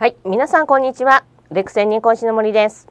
はい、皆さんこんにちは。レクセンニコイシの森です。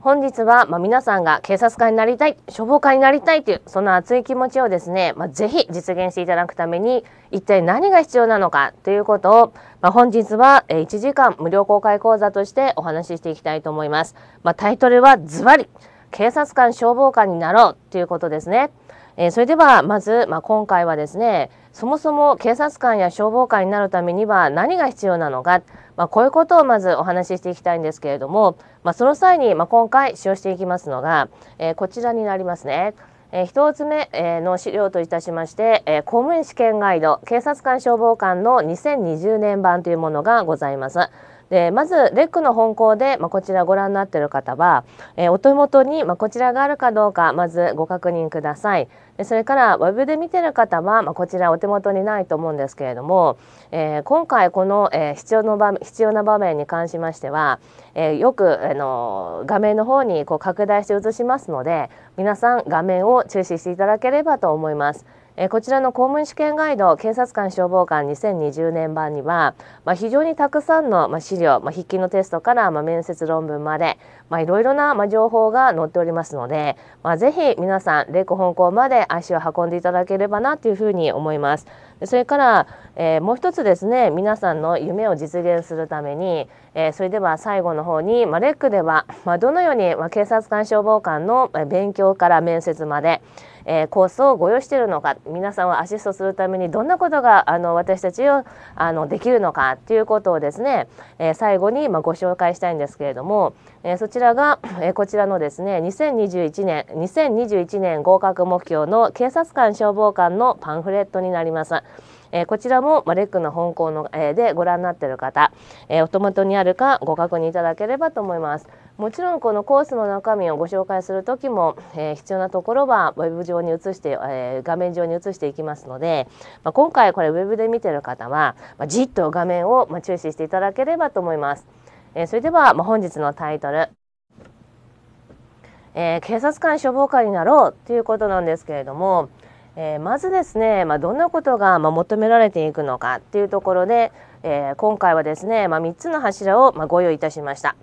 本日は、まあ、皆さんが警察官になりたい、消防官になりたいという、その熱い気持ちをですね、まあ、ぜひ実現していただくために、一体何が必要なのかということを、まあ、本日は1時間無料公開講座としてお話ししていきたいと思います。まあ、タイトルはズバリ、警察官消防官になろうということですね。えー、それでは、まず、ま今回はですね、そもそも警察官や消防官になるためには何が必要なのか、まあ、こういうことをまずお話ししていきたいんですけれども、まあ、その際に、まあ、今回使用していきますのが、えー、こちらになりますね。えー、1つ目の資料といたしまして、えー、公務員試験ガイド警察官消防官の2020年版というものがございます。でまずレックの本校で、まあ、こちらご覧になっている方は、えー、お手元に、まあ、こちらがあるかどうかまずご確認ください。それからウェブで見てる方は、まあ、こちらお手元にないと思うんですけれども、えー、今回この、えー、必要の場必要な場面に関しましては、えー、よく、あの画面の方にこう拡大して映しますので皆さん画面を注視していただければと思います。えこちらの公務員試験ガイド警察官消防官2020年版には、まあ、非常にたくさんの、ま資料、まあ、筆記のテストから、ま面接論文まで、まあ、いろいろな、まあ、情報が載っておりますので、まあ、ぜひ皆さん、レイコ本校まで足を運んでいただければなというふうに思います。それから、えー、もう一つですね、皆さんの夢を実現するために、えー、それでは最後の方に、まあ、レックでは、まあ、どのように、まあ、警察官消防官の勉強から面接まで、えー、コースをご用意しているのか皆さんはアシストするためにどんなことがあの私たちをあのできるのかということをですね、えー、最後にまあご紹介したいんですけれども、えー、そちらが、えー、こちらのですね2021年2021年合格目標の警察官消防官のパンフレットになります。えー、こちらも、まあ、レックの本校の、えー、でご覧になっている方、えー、お手元にあるかご確認いただければと思います。もちろんこのコースの中身をご紹介する時も、えー、必要なところはウェブ上に移して、えー、画面上に移していきますので、まあ、今回これウェブで見てる方は、まあ、じっと画面を、まあ、注視していただければと思います。えー、それでは、まあ、本日のタイトル「え警察官消防官になろう」ということなんですけれども、えまずですね、まどんなことが、ま求められていくのかっていうところで、え今回はですね、ま3つの柱を、まご用意いたしました。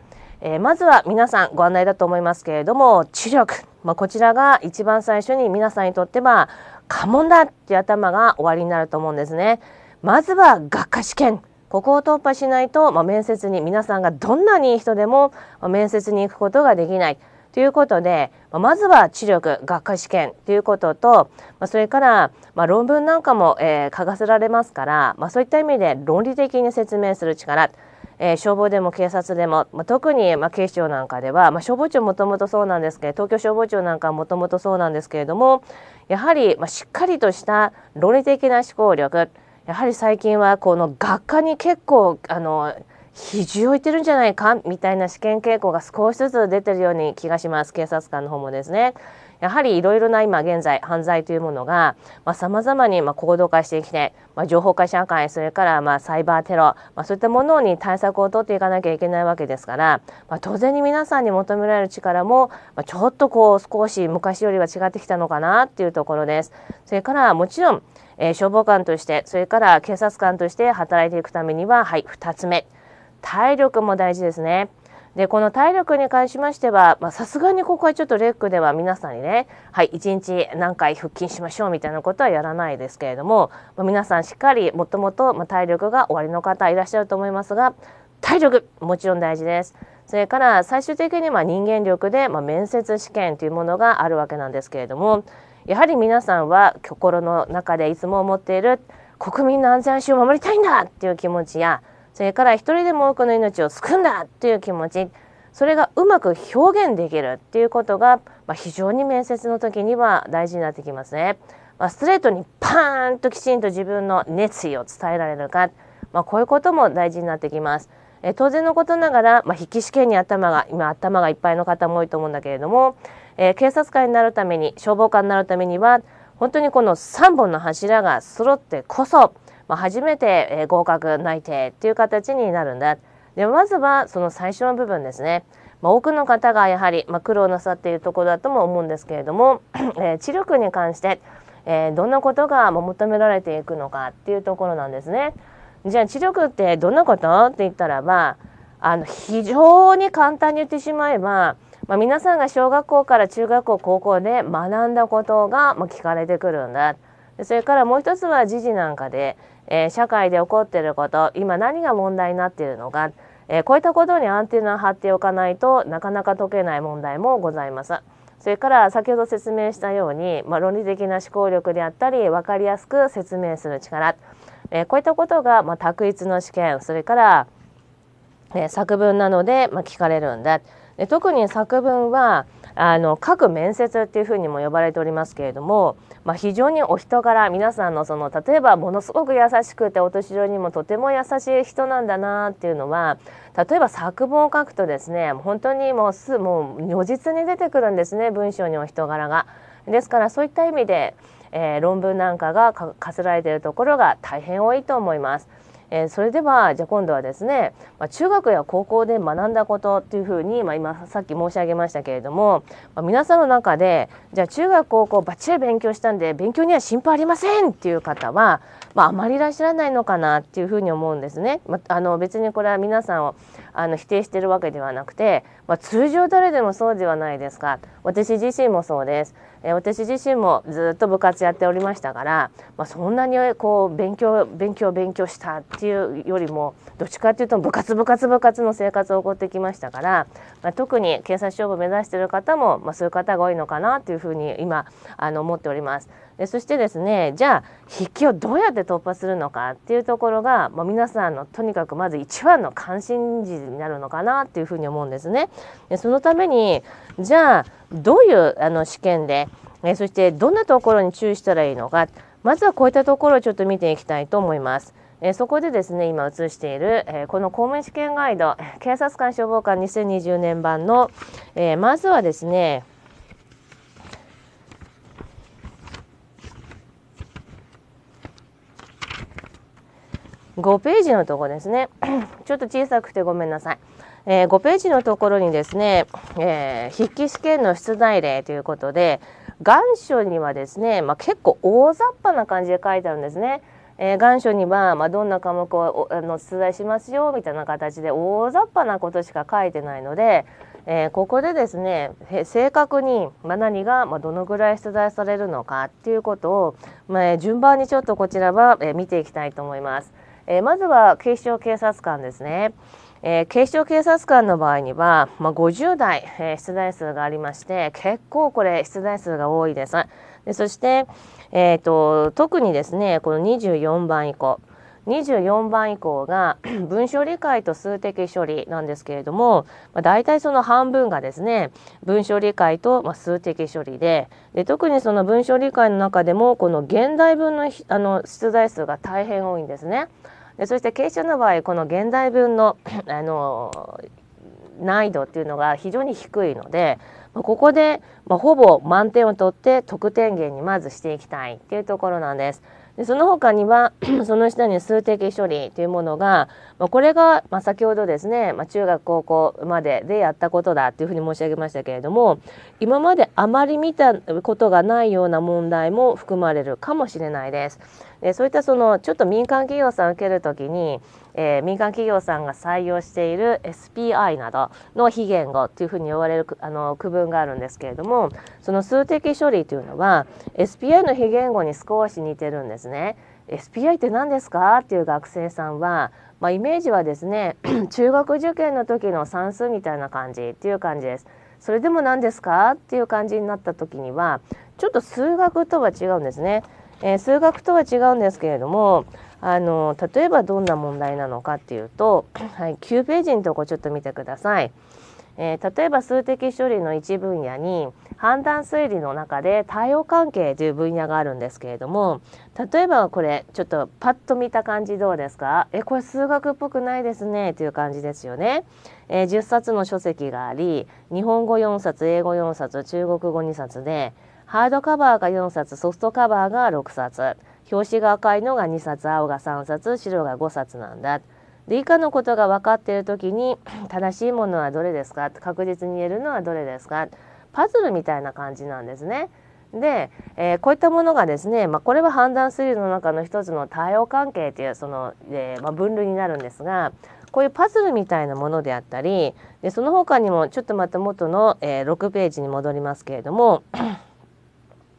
えー、まずは皆さんご案内だと思いますけれども知力、まあ、こちらが一番最初に皆さんにとっては過問だっていう頭が終わりになると思うんですね。まずは学科試験ここを突破しないと、まあ、面接に皆さんがどんなにいい人でも、まあ、面接に行くことができない。ということで、まあ、まずは知力学科試験ということと、まそれから、ま論文なんかも、えー、書かせられますから、まそういった意味で論理的に説明する力えー、消防でも警察でも、まあ、特に、まあ、警視庁なんかでは、まあ、消防庁もともとそうなんですけど東京消防庁なんかはもともとそうなんですけれどもやはり、まあ、しっかりとした論理的な思考力やはり最近はこの学科に結構あの比重を置いてるんじゃないかみたいな試験傾向が少しずつ出てるように気がします警察官の方もですね。やはりいろいろな今現在犯罪というものがさまざ、まにま行動化してきて、まあ、情報化社会それからまサイバーテロ、まあ、そういったものに対策を取っていかなきゃいけないわけですから、まあ、当然に皆さんに求められる力も、まちょっとこう少し昔よりは違ってきたのかなっていうところです。それからもちろん、えー、消防官としてそれから警察官として働いていくためにははい2つ目体力も大事ですね。でこの体力に関しましてはさすがにここはちょっとレックでは皆さんにねはい1日何回腹筋しましょうみたいなことはやらないですけれども、まあ、皆さんしっかりもともと体力がおありの方いらっしゃると思いますが体力もちろん大事です。それから最終的にま人間力でま面接試験というものがあるわけなんですけれどもやはり皆さんは心の中でいつも思っている国民の安全安心を守りたいんだっていう気持ちやそれから一人でも多くの命を救うんだっていう気持ちそれがうまく表現できるっていうことが、まあ、非常に面接の時には大事になってきますね。まあ、ストレートにパーンときちんと自分の熱意を伝えられるか、まあ、こういうことも大事になってきます。え当然のことながら、まあ、筆記試験に頭が今頭がいっぱいの方も多いと思うんだけれども、えー、警察官になるために消防官になるためには本当にこの3本の柱が揃ってこそまあ、初めて、え合格内定っていう形になるんだ。でまずはその最初の部分ですね。まあ、多くの方がやはり、まあ、苦労なさっているところだとも思うんですけれども、えー、知力に関して、えー、どんなことが求められていくのかっていうところなんですね。じゃあ知力ってどんなことって言ったらばああの非常に簡単に言ってしまえば、まあ、皆さんが小学校から中学校高校で学んだことが、まあ、聞かれてくるんだ。それからもう一つは時事なんかでえー、社会で起こっていること今何が問題になっているのか、えー、こういったことにアンテナを張っておかないとなかなか解けない問題もございます。それから先ほど説明したように、まあ、論理的な思考力であったり分かりやすく説明する力、えー、こういったことが、まあ、択一の試験それから、え作文なので、まあ、聞かれるんだ。で特に作文はあの各面接っていうふうにも呼ばれておりますけれども、まあ、非常にお人柄皆さんのその例えばものすごく優しくてお年寄りにもとても優しい人なんだなっていうのは例えば作文を書くとですね本当にもうすもう如実に出てくるんですね文章にお人柄が。ですからそういった意味で、えー、論文なんかがかすられているところが大変多いと思います。えー、それではじゃあ今度はですね、まあ、中学や高校で学んだことというふうに、まあ、今さっき申し上げましたけれども、まあ、皆さんの中でじゃあ中学高校ばっちり勉強したんで勉強には心配ありませんっていう方は、まあ、あまりいらっしゃらないのかなっていうふうに思うんですね。まあ、あの別にこれは皆さんをあの否定してるわけではなくて、まあ、通常誰でもそうではないですか私自身もそうです、えー、私自身もずっと部活やっておりましたから、まあ、そんなにこう勉強勉強勉強したっていうよりもどっちかっていうと部活部活部活の生活を送ってきましたから、まあ、特に警察勝負目指してる方も、まあ、そういう方が多いのかなというふうに今あの思っております。でそしてですねじゃあ筆記をどうやって突破するのかっていうところが、ま皆さんのとにかくまず一番の関心事になるのかなっていうふうに思うんですね。でそのためにじゃあどういうあの試験で、えそしてどんなところに注意したらいいのかまずはこういったところをちょっと見ていきたいと思います。えそこでですね今映している、えこの公務員試験ガイド警察官消防官2020年版の、えまずはですね5ページのとこですね。ちょっと小さくてごめんなさい。えー、5ページのところにですね、えー、筆記試験の出題例ということで、願書にはですね、まあ、結構大雑把な感じで書いてあるんですね。えー、願書には、まあ、どんな科目をあの出題しますよみたいな形で大雑把なことしか書いてないので、えー、ここでですね正確に、まあ、何が、まあ、どのぐらい出題されるのかっていうことを、まあ、順番にちょっとこちらは、えー、見ていきたいと思います。えー、まずは警視庁警察官ですね。えー、警視庁警察官の場合には、まあ、50代、えー、出題数がありまして結構これ出題数が多いです。でそして、えーと、特にですねこの24番以降。24番以降が 文章理解と数的処理なんですけれども、まあ、大体その半分がですね文章理解と、まあ、数的処理でで特にその文章理解の中でもこの現代文のあの出題数が大変多いんですね。でそして傾斜の場合この現代文の あの難易度っていうのが非常に低いので、まあ、ここで、まほぼ満点を取って得点源にまずしていきたいっていうところなんです。でその他には その下に数的処理というものが、まあ、これが、まあ、先ほどですね、まあ、中学高校まででやったことだというふうに申し上げましたけれども今まであまり見たことがないような問題も含まれるかもしれないです。でそういったそのちょっと民間企業さん受けるときにえー、民間企業さんが採用している SPI などの非言語というふうに呼ばれるあの区分があるんですけれどもその数的処理というのは SPI の非言語に少し似てるんですね。SPI って何ですかっていう学生さんは、まあ、イメージはですね 中学受験の時の算数みたいな感じっていう感じです。それでも何ですかっていう感じになった時にはちょっと数学とは違うんですね。えー、数学とは違うんですけれどもあの例えばどんな問題なのかっていうと、はい、9ページのとこちょっと見てください。えー、例えば数的処理の一分野に判断推理の中で対応関係という分野があるんですけれども例えばこれちょっとパッと見た感じどうですかえこれ数学っぽくないですねという感じですよね、えー、10冊の書籍があり日本語4冊英語4冊中国語2冊でハードカバーが4冊ソフトカバーが6冊表紙が赤いのが2冊青が3冊白が5冊なんだで以下のことが分かっている時に 正しいものはどれですか確実に言えるのはどれですかパズルみたいな感じなんですね。で、えー、こういったものがですね、まあ、これは判断推理の中の一つの対応関係というその、えー、まあ、分類になるんですがこういうパズルみたいなものであったりでその他にもちょっとまた元の、えー、6ページに戻りますけれども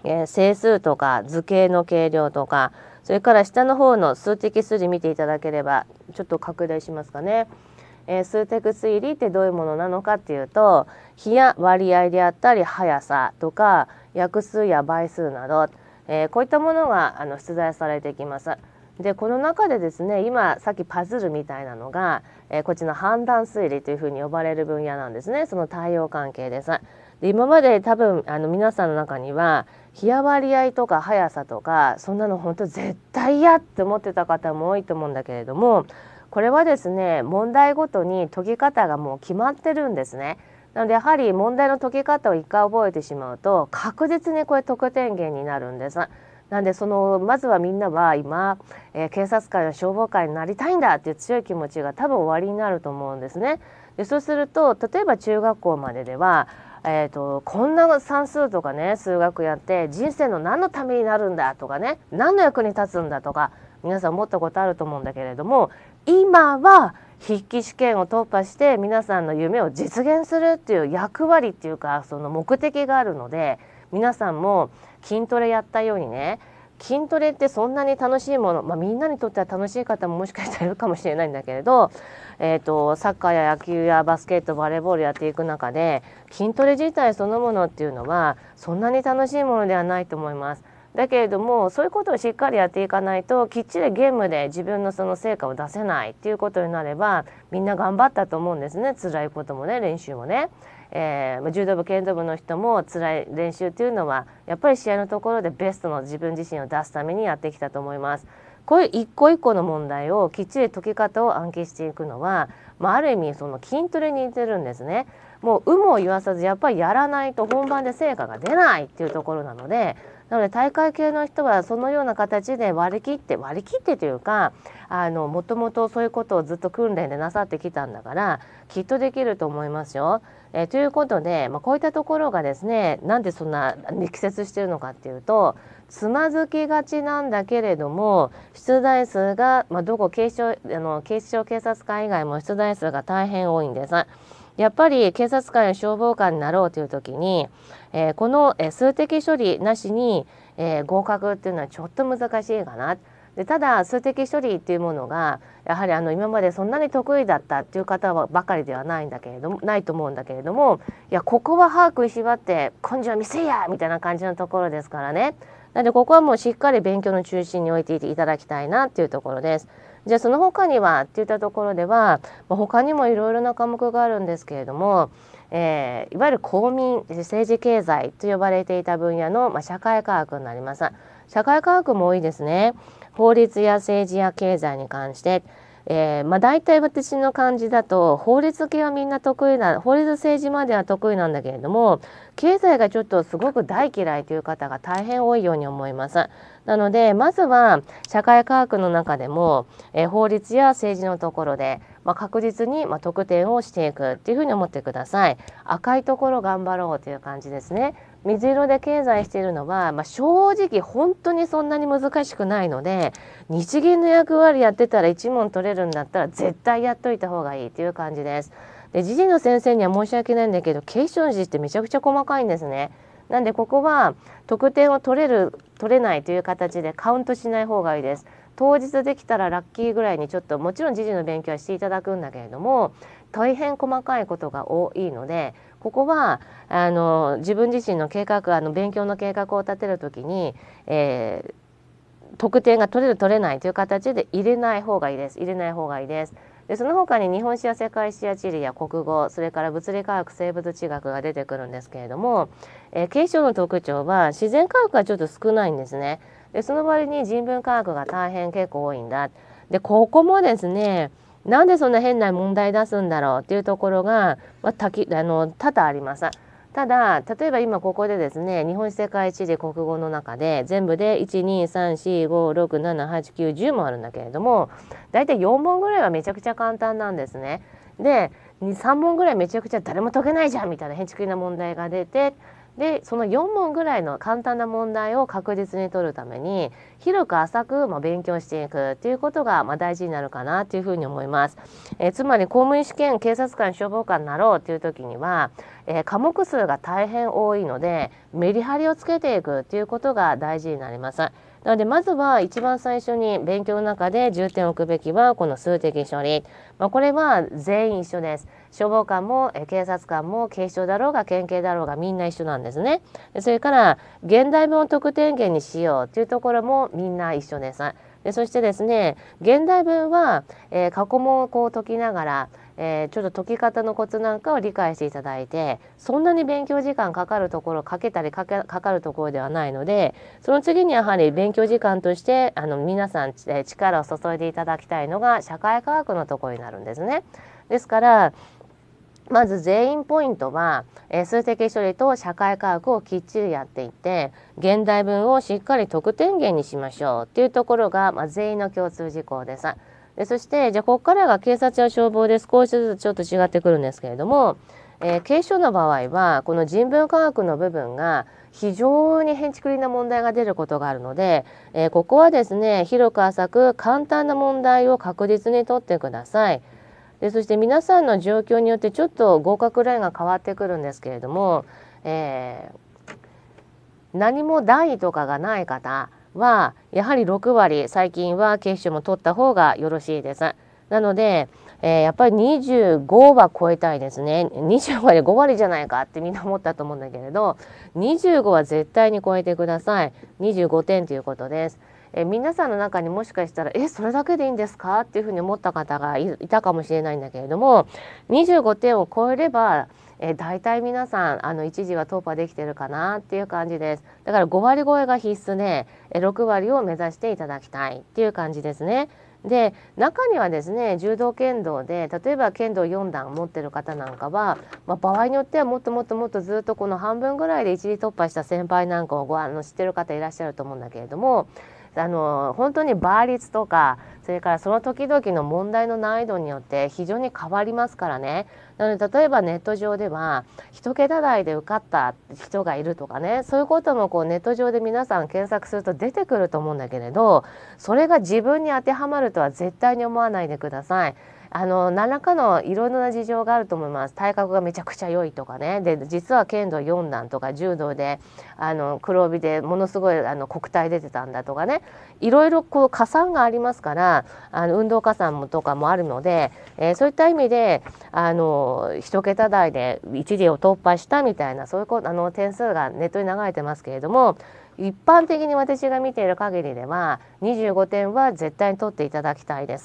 えー、整数とか図形の計量とかそれから下の方の数的筋見ていただければちょっと拡大しますかね。えー、数的推理ってどういうものなのかっていうと比や割合であったり速さとか約数や倍数など、えー、こういったものがあの出題されてきます。でこの中でですね今さっきパズルみたいなのが、えー、こっちの判断推理というふうに呼ばれる分野なんですねその対応関係です。で今まで多分あの皆さんの中には、日やわり合いとか速さとかそんなの本当絶対嫌って思ってた方も多いと思うんだけれどもこれはですね問題ごとに解き方がもう決まってるんですね。なのでやはり問題の解き方を一回覚えてしまうと確実にこれ得点源になるんです。なんでそのまずはみんなは今、えー、警察官や消防官になりたいんだっていう強い気持ちが多分終わりになると思うんですね。でそうすると例えば中学校までではえーと、こんな算数とかね数学やって人生の何のためになるんだとかね何の役に立つんだとか皆さん思ったことあると思うんだけれども今は筆記試験を突破して皆さんの夢を実現するっていう役割っていうかその目的があるので皆さんも筋トレやったようにね筋トレってそんなに楽しいもの、まあ、みんなにとっては楽しい方ももしかしたらいるかもしれないんだけれどえーと、サッカーや野球やバスケットバレーボールやっていく中で筋トレ自体そのものっていうのはそんなに楽しいものではないと思います。だけれどもそういうことをしっかりやっていかないときっちりゲームで自分のその成果を出せないっていうことになればみんな頑張ったと思うんですね辛いこともね練習もね。えー、柔道部剣道部の人も辛い練習っていうのはやっぱり試合のところでベストの自分自身を出すためにやってきたと思います。こういう一個一個の問題をきっちり解き方を暗記していくのは、まあ、ある意味その筋トレに似てるんですね。もう有無を言わさずやっぱりやらないと本番で成果が出ないっていうところなのでなので大会系の人はそのような形で割り切って割り切ってというかあのもともとそういうことをずっと訓練でなさってきたんだからきっとできると思いますよ。えということで、まあ、こういったところがですねなんでそんな力説してるのかっていうとつまずきがちなんだけれども出題数が、まあ、どこ警視庁あの警視庁警察官以外も出題数が大変多いんです。やっぱり警察官や消防官になろうという時に、えー、この、え数的処理なしに、えー、合格っていうのはちょっと難しいかな。でただ数的処理っていうものがやはりあの今までそんなに得意だったっていう方はばかりではないんだけれどもないと思うんだけれどもいやここは把握しばって根性見せやみたいな感じのところですからねなのでここはもうしっかり勉強の中心に置いていただきたいなっていうところです。じゃあその他にはっていったところでは、ま他にもいろいろな科目があるんですけれども、えー、いわゆる公民政治経済と呼ばれていた分野の、まあ、社会科学になります社会科学も多いですね法律や政治や経済に関してえー、まあ、大体私の感じだと法律系はみんな得意な法律政治までは得意なんだけれども経済がちょっとすごく大嫌いという方が大変多いように思います。なのでまずは社会科学の中でも、えー、法律や政治のところで、まあ、確実に、まあ、得点をしていくっていうふうに思ってください。赤いところ頑張ろうという感じですね。水色で経済しているのは、まあ、正直本当にそんなに難しくないので日銀の役割やってたら1問取れるんだったら絶対やっといた方がいいという感じです。で時事の先生には申し訳ないんだけど継承時ってめちゃくちゃ細かいんですね。なんでここは得点を取れる取れないという形でカウントしない方がいいです。当日できたらラッキーぐらいにちょっともちろん時事の勉強はしていただくんだけれども大変細かいことが多いのでここはあの自分自身の計画あの勉強の計画を立てる時に、えー、得点が取れる取れないという形で入れない方がいいです入れない方がいいですでその他に日本史や世界史や地理や国語それから物理科学生物地学が出てくるんですけれども、えー、継承の特徴は自然科学がちょっと少ないんですねでその割に人文科学が大変結構多いんだでここもですねなんでそんな変な問題出すんだろうっていうところが、まあ、たきあの多々あります。ただ例えば今ここでですね日本世界地理国語の中で全部で12345678910もあるんだけれども大体4問ぐらいはめちゃくちゃ簡単なんですね。で3問ぐらいめちゃくちゃ誰も解けないじゃんみたいなへんちくりな問題が出てでその4問ぐらいの簡単な問題を確実に取るために広く浅く、まあ、勉強していくっていうことが、まあ、大事になるかなというふうに思います。えー、つまり公務員試験警察官消防官になろうという時には、えー、科目数が大変多いのでメリハリをつけていくということが大事になります。なのでまずは一番最初に勉強の中で重点を置くべきはこの数的処理、まあ、これは全員一緒です消防官も警察官も警視庁だろうが県警だろうがみんな一緒なんですねそれから現代文を得点源にしようというところもみんな一緒ですでそしてですね現代文は、えー、過去問をこう解きながらえー、ちょっと解き方のコツなんかを理解していただいてそんなに勉強時間かかるところかけたりかかかるところではないのでその次にやはり勉強時間としてあの皆さん、え力を注いでいただきたいのが社会科学のところになるんですね。ですからまず全員ポイントは、え数的処理と社会科学をきっちりやっていって現代文をしっかり得点源にしましょうっていうところが、まあ、全員の共通事項です。でそしてじゃあここからが警察や消防で少しずつちょっと違ってくるんですけれども、えー、軽症の場合はこの人文科学の部分が非常に変築りな問題が出ることがあるので、えー、ここはですね広く浅く簡単な問題を確実に取ってください。でそして皆さんの状況によってちょっと合格ラインが変わってくるんですけれども、えー、何も台とかがない方はやはり6割最近は警視も取った方がよろしいです。なので、えー、やっぱり25は超えたいですね。25割5割じゃないかってみんな思ったと思うんだけれど、25は絶対に超えてください。25点ということです。え皆さんの中にもしかしたら、え、それだけでいいんですかっていうふうに思った方がいたかもしれないんだけれども、25点を超えれば、えー、大体皆さんあの一時は突破できてるかなっていう感じですだから5割超えが必須で、えー、6割を目指していただきたいっていう感じですね。で中にはですね柔道剣道で例えば剣道4段持ってる方なんかは、まあ、場合によってはもっともっともっとずっとこの半分ぐらいで一時突破した先輩なんかをごの知ってる方いらっしゃると思うんだけれどもあの本当に倍率とかそれからその時々の問題の難易度によって非常に変わりますからねなので例えばネット上では1桁台で受かった人がいるとかねそういうこともこうネット上で皆さん検索すると出てくると思うんだけれどそれが自分に当てはまるとは絶対に思わないでください。あの何らかのいろいろな事情があると思います体格がめちゃくちゃ良いとかねで実は剣道4段とか柔道であの黒帯でものすごいあの国体出てたんだとかねいろいろこう加算がありますからあの運動加算もとかもあるので、えー、そういった意味であの1桁台で1例を突破したみたいなそういうあの点数がネットに流れてますけれども一般的に私が見ている限りでは25点は絶対に取っていただきたいです。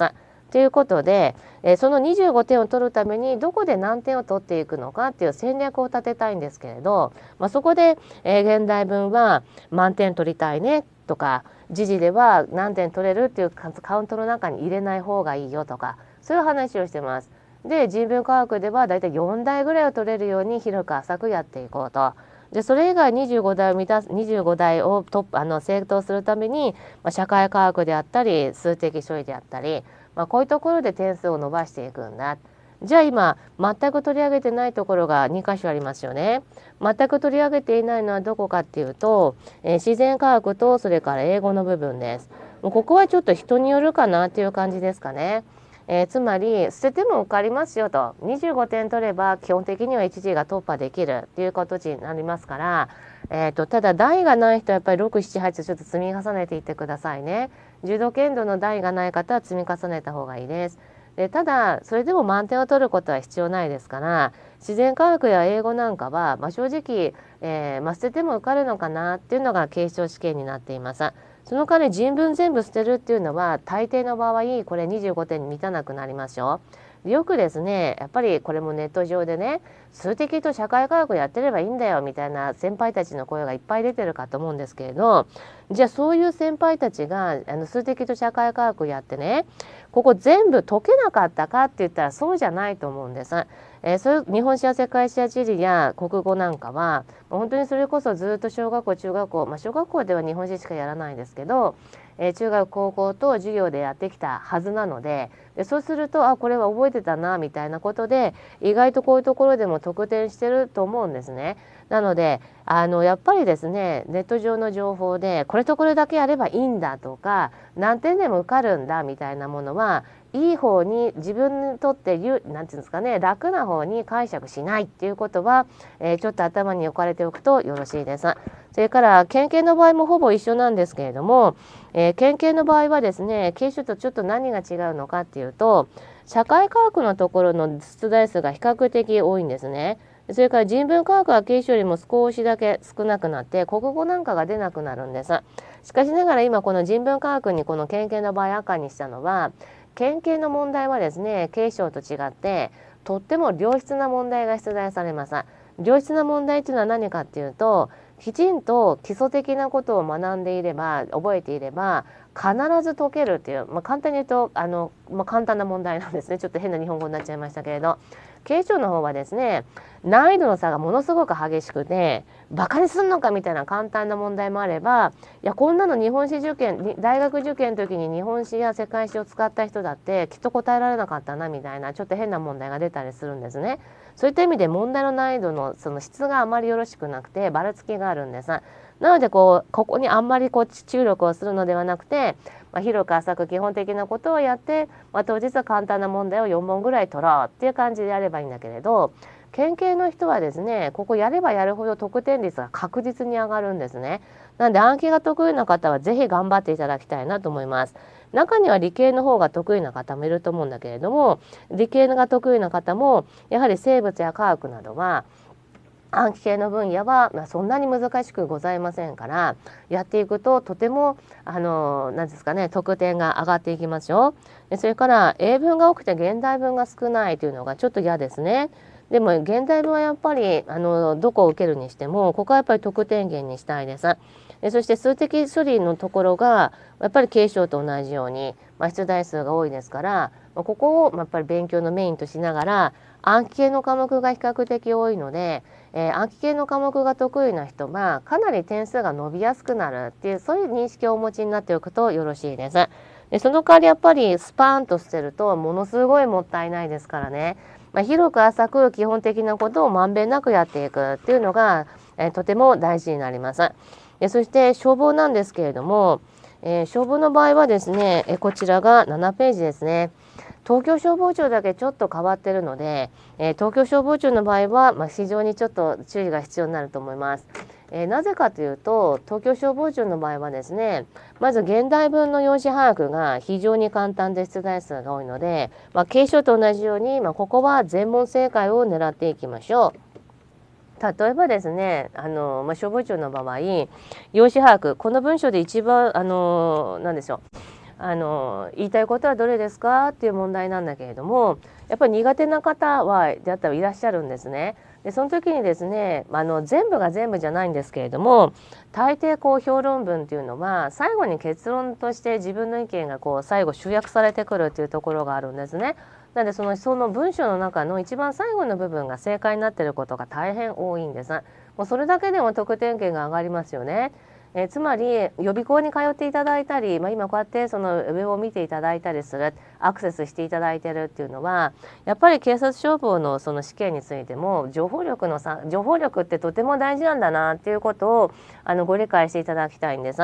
ということで、えー、その25点を取るためにどこで何点を取っていくのかっていう戦略を立てたいんですけれど、まあ、そこで、えー、現代文は満点取りたいねとか時事では何点取れるっていうカウントの中に入れない方がいいよとかそういう話をしてます。で人文科学ではだいたい4台ぐらいを取れるように広く浅くやっていこうと。でそれ以外25台を満たす25題をトップあの正当するために、まあ、社会科学であったり数的処理であったりまあ、こういうところで点数を伸ばしていくんだ。じゃあ今全く取り上げてないところが2箇所ありますよね。全く取り上げていないのはどこかっていうと、えー、自然科学とそれから英語の部分です。もうここはちょっと人によるかなっていう感じですかね。えー、つまり捨てても受かりますよと25点取れば基本的には1次が突破できるっていう形になりますから、えーと、とただ台がない人はやっぱり678ちょっと積み重ねていってくださいね。柔道剣道の台がない方は積み重ねた方がいいです。でただそれでも満点を取ることは必要ないですから自然科学や英語なんかは、まあ、正直、えーまあ、捨てても受かるのかなっていうのが警視庁試験になっています。その代わり人文全部捨てるっていうのは大抵の場合これ25点に満たなくなりますよ。よくですねやっぱりこれもネット上でね数的と社会科学やってればいいんだよみたいな先輩たちの声がいっぱい出てるかと思うんですけれどじゃあそういう先輩たちがあの数的と社会科学やってねここ全部解けなかったかって言ったらそうじゃないと思うんです。えー、そういう日本史や世界史や地理や国語なんかは本当にそれこそずっと小学校中学校、まあ、小学校では日本史しかやらないですけどえー、中学高校と授業でやってきたはずなのででそうするとあこれは覚えてたなみたいなことで意外とこういうところでも得点してると思うんですね。なのであのやっぱりですねネット上の情報でこれとこれだけやればいいんだとか何点でも受かるんだみたいなものはいい方に自分にとって何て言うんですかね楽な方に解釈しないっていうことは、えー、ちょっと頭に置かれておくとよろしいです。それから県警の場合もほぼ一緒なんですけれども、えー、県警の場合はですね警視とちょっと何が違うのかっていうと社会科学のところの出題数が比較的多いんですね。それから人文科学は形式よりも少しだけ少なくなって国語なんかが出なくなるんです。しかしながら今この人文科学にこの県警の場合赤にしたのは県警の問題はですね警視庁と違ってとっても良質な問題が出題されます。良質な問題というのは何かっていうときちんと基礎的なことを学んでいれば覚えていれば必ず解けるという、まあ、簡単に言うとあの、まあ、簡単な問題なんですねちょっと変な日本語になっちゃいましたけれど警視庁の方はですね難易度の差がものすごく激しくてバカにすんのかみたいな簡単な問題もあればいやこんなの日本史受験大学受験の時に日本史や世界史を使った人だってきっと答えられなかったなみたいなちょっと変な問題が出たりするんですね。そういった意味で問題の難易度のその質があまりよろしくなくてばらつきがあるんです。なのでこうここにあんまりこう注力をするのではなくてまあ、広く浅く基本的なことをやって、まあ、当日は簡単な問題を4問ぐらい取ろうっていう感じでやればいいんだけれど県警の人はですねここやればやるほど得点率が確実に上がるんですね。なんで暗記が得意な方は是非頑張っていただきたいなと思います。中には理系の方が得意な方もいると思うんだけれども理系が得意な方もやはり生物や科学などは暗記系の分野は、まあ、そんなに難しくございませんからやっていくととてもあの何ですかね得点が上がっていきますよそれから英文が多くて現代文が少ないというのがちょっと嫌ですねでも現代文はやっぱりあのどこを受けるにしてもここはやっぱり得点源にしたいですでそして数的処理のところがやっぱり継承と同じように、まあ、出題数が多いですからここをやっぱり勉強のメインとしながら暗記系の科目が比較的多いのでえー、暗記系の科目が得意な人はかなり点数が伸びやすくなるっていうそういう認識をお持ちになっておくとよろしいです。でその代わりやっぱりスパーンと捨てるとものすごいもったいないですからね、まあ、広く浅く基本的なことをまんべんなくやっていくっていうのが、えー、とても大事になります。でそして消防なんですけれども、えー、消防の場合はですね、えこちらが7ページですね。東京消防庁だけちょっと変わってるので、えー、東京消防庁の場合は、まあ、非常にちょっと注意が必要になると思います。えー、なぜかというと東京消防庁の場合はですねまず現代文の用紙把握が非常に簡単で出題数が多いので、まあ、警視庁と同じように、まあ、ここは全問正解を狙っていきましょう。例えばですねあの、まあ、消防庁の場合用紙把握この文章で一番あのなんでしょうあの言いたいことはどれですかっていう問題なんだけれどもやっぱり苦手な方はであったらいらっしゃるんですね。でその時にですねまあの全部が全部じゃないんですけれども大抵こう評論文っていうのは最後に結論として自分の意見がこう最後集約されてくるっていうところがあるんですね。なのでそのその文章の中の一番最後の部分が正解になってることが大変多いんです。もうそれだけでも得点圏が上がりますよね。えー、つまり予備校に通っていただいたり、まあ、今こうやってその上を見ていただいたりするアクセスしていただいてるっていうのはやっぱり警察消防のその試験についても情報力のさ情報力ってとても大事なんだなっていうことをあのご理解していただきたいんです。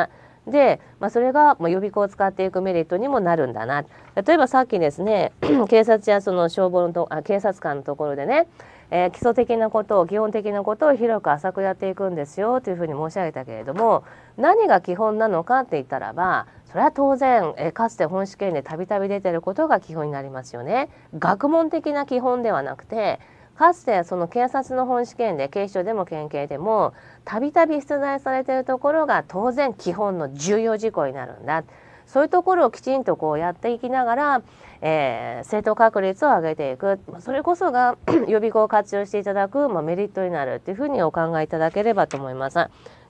で、まあ、それが予備校を使っていくメリットにもなるんだな例えばさっきですね 警察やその消防のとあ警察官のところでねえー、基礎的なことを基本的なことを広く浅くやっていくんですよというふうに申し上げたけれども何が基本なのかって言ったらばそれは当然、えー、かつて本試験でたびたび出てることが基本になりますよね。学問的な基本ではなくてかつてその警察の本試験で警視庁でも県警でもたびたび出題されているところが当然基本の重要事項になるんだ。そういうところをきちんとこうやっていきながら、えー、正当確率を上げていくそれこそが 予備校を活用していただく、まあ、メリットになるというふうにお考えいただければと思います。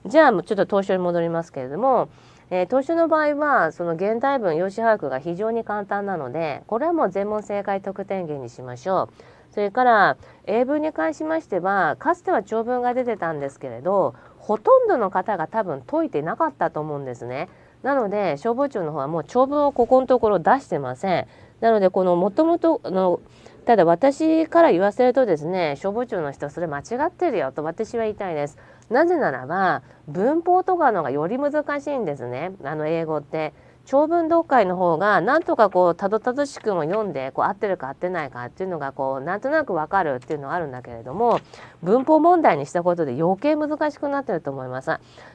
じゃあちょっと投資に戻りますけれども、えー、投資の場合はその現代文用紙把握が非常に簡単なのでこれはもう全問正解得点源にしましょう。それから英文に関しましてはかつては長文が出てたんですけれどほとんどの方が多分解いてなかったと思うんですね。なので消防庁の方はもう長文をここのところ出してません。なのでこのもともとのただ私から言わせるとですね消防庁の人それ間違ってるよと私は言いたいです。なぜならば文法とかのがより難しいんですねあの英語って。長文読解の方がなんとかこうたどたどしくも読んでこう合ってるか合ってないかっていうのがこうなんとなくわかるっていうのはあるんだけれども文法問題にしたことで余計難しくなってると思います。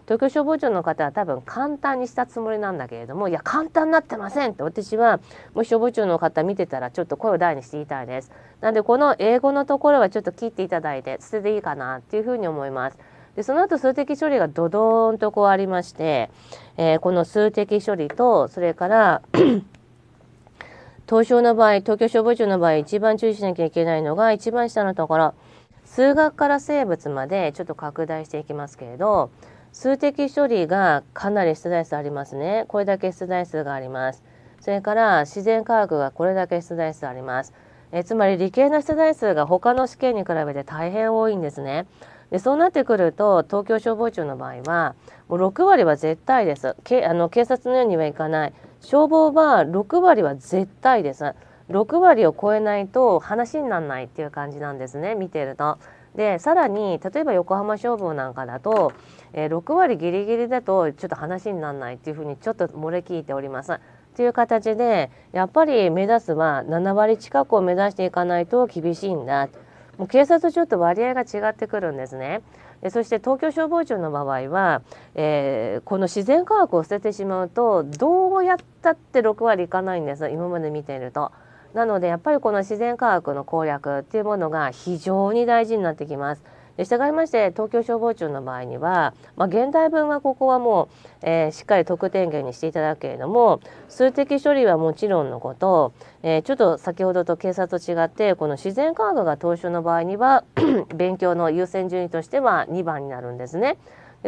東京消防庁の方は多分簡単にしたつもりなんだけれどもいや簡単になってませんって私はもし消防庁の方見てたらちょっと声を大にして言いたいです。なんでこの英語のところはちょっと切っていただいて捨てていいかなっていうふうに思います。でその後数的処理がドドーンとこうありまして、えー、この数的処理とそれから 東証の場合東京消防庁の場合一番注意しなきゃいけないのが一番下のところ数学から生物までちょっと拡大していきますけれど数的処理がかなり出題数ありますねこれだけ出題数がありますそれから自然科学がこれだけ出題数ありますえつまり理系の出題数が他の試験に比べて大変多いんですねでそうなってくると東京消防庁の場合はもう6割は絶対ですけあの警察のようにはいかない消防は6割は絶対です6割を超えないと話にならないっていう感じなんですね見てると。でさらに例えば横浜消防なんかだと、えー、6割ギリギリだとちょっと話にならないっていうふうにちょっと漏れ聞いております。という形でやっぱり目指すは7割近くを目指していかないと厳しいんだ。もう警察署と割合が違ってくるんですね。そして東京消防庁の場合は、えー、この自然科学を捨ててしまうとどうやったって6割いかないんです今まで見ていると。なのでやっぱりこの自然科学の攻略っていうものが非常に大事になってきます。で従いまして東京消防庁の場合には、まあ、現代文はここはもう、えー、しっかり特典源にしていただくけれども数的処理はもちろんのこと、えー、ちょっと先ほどと警察と違ってこの自然科学が当初の場合には 勉強の優先順位としては2番になるんですね。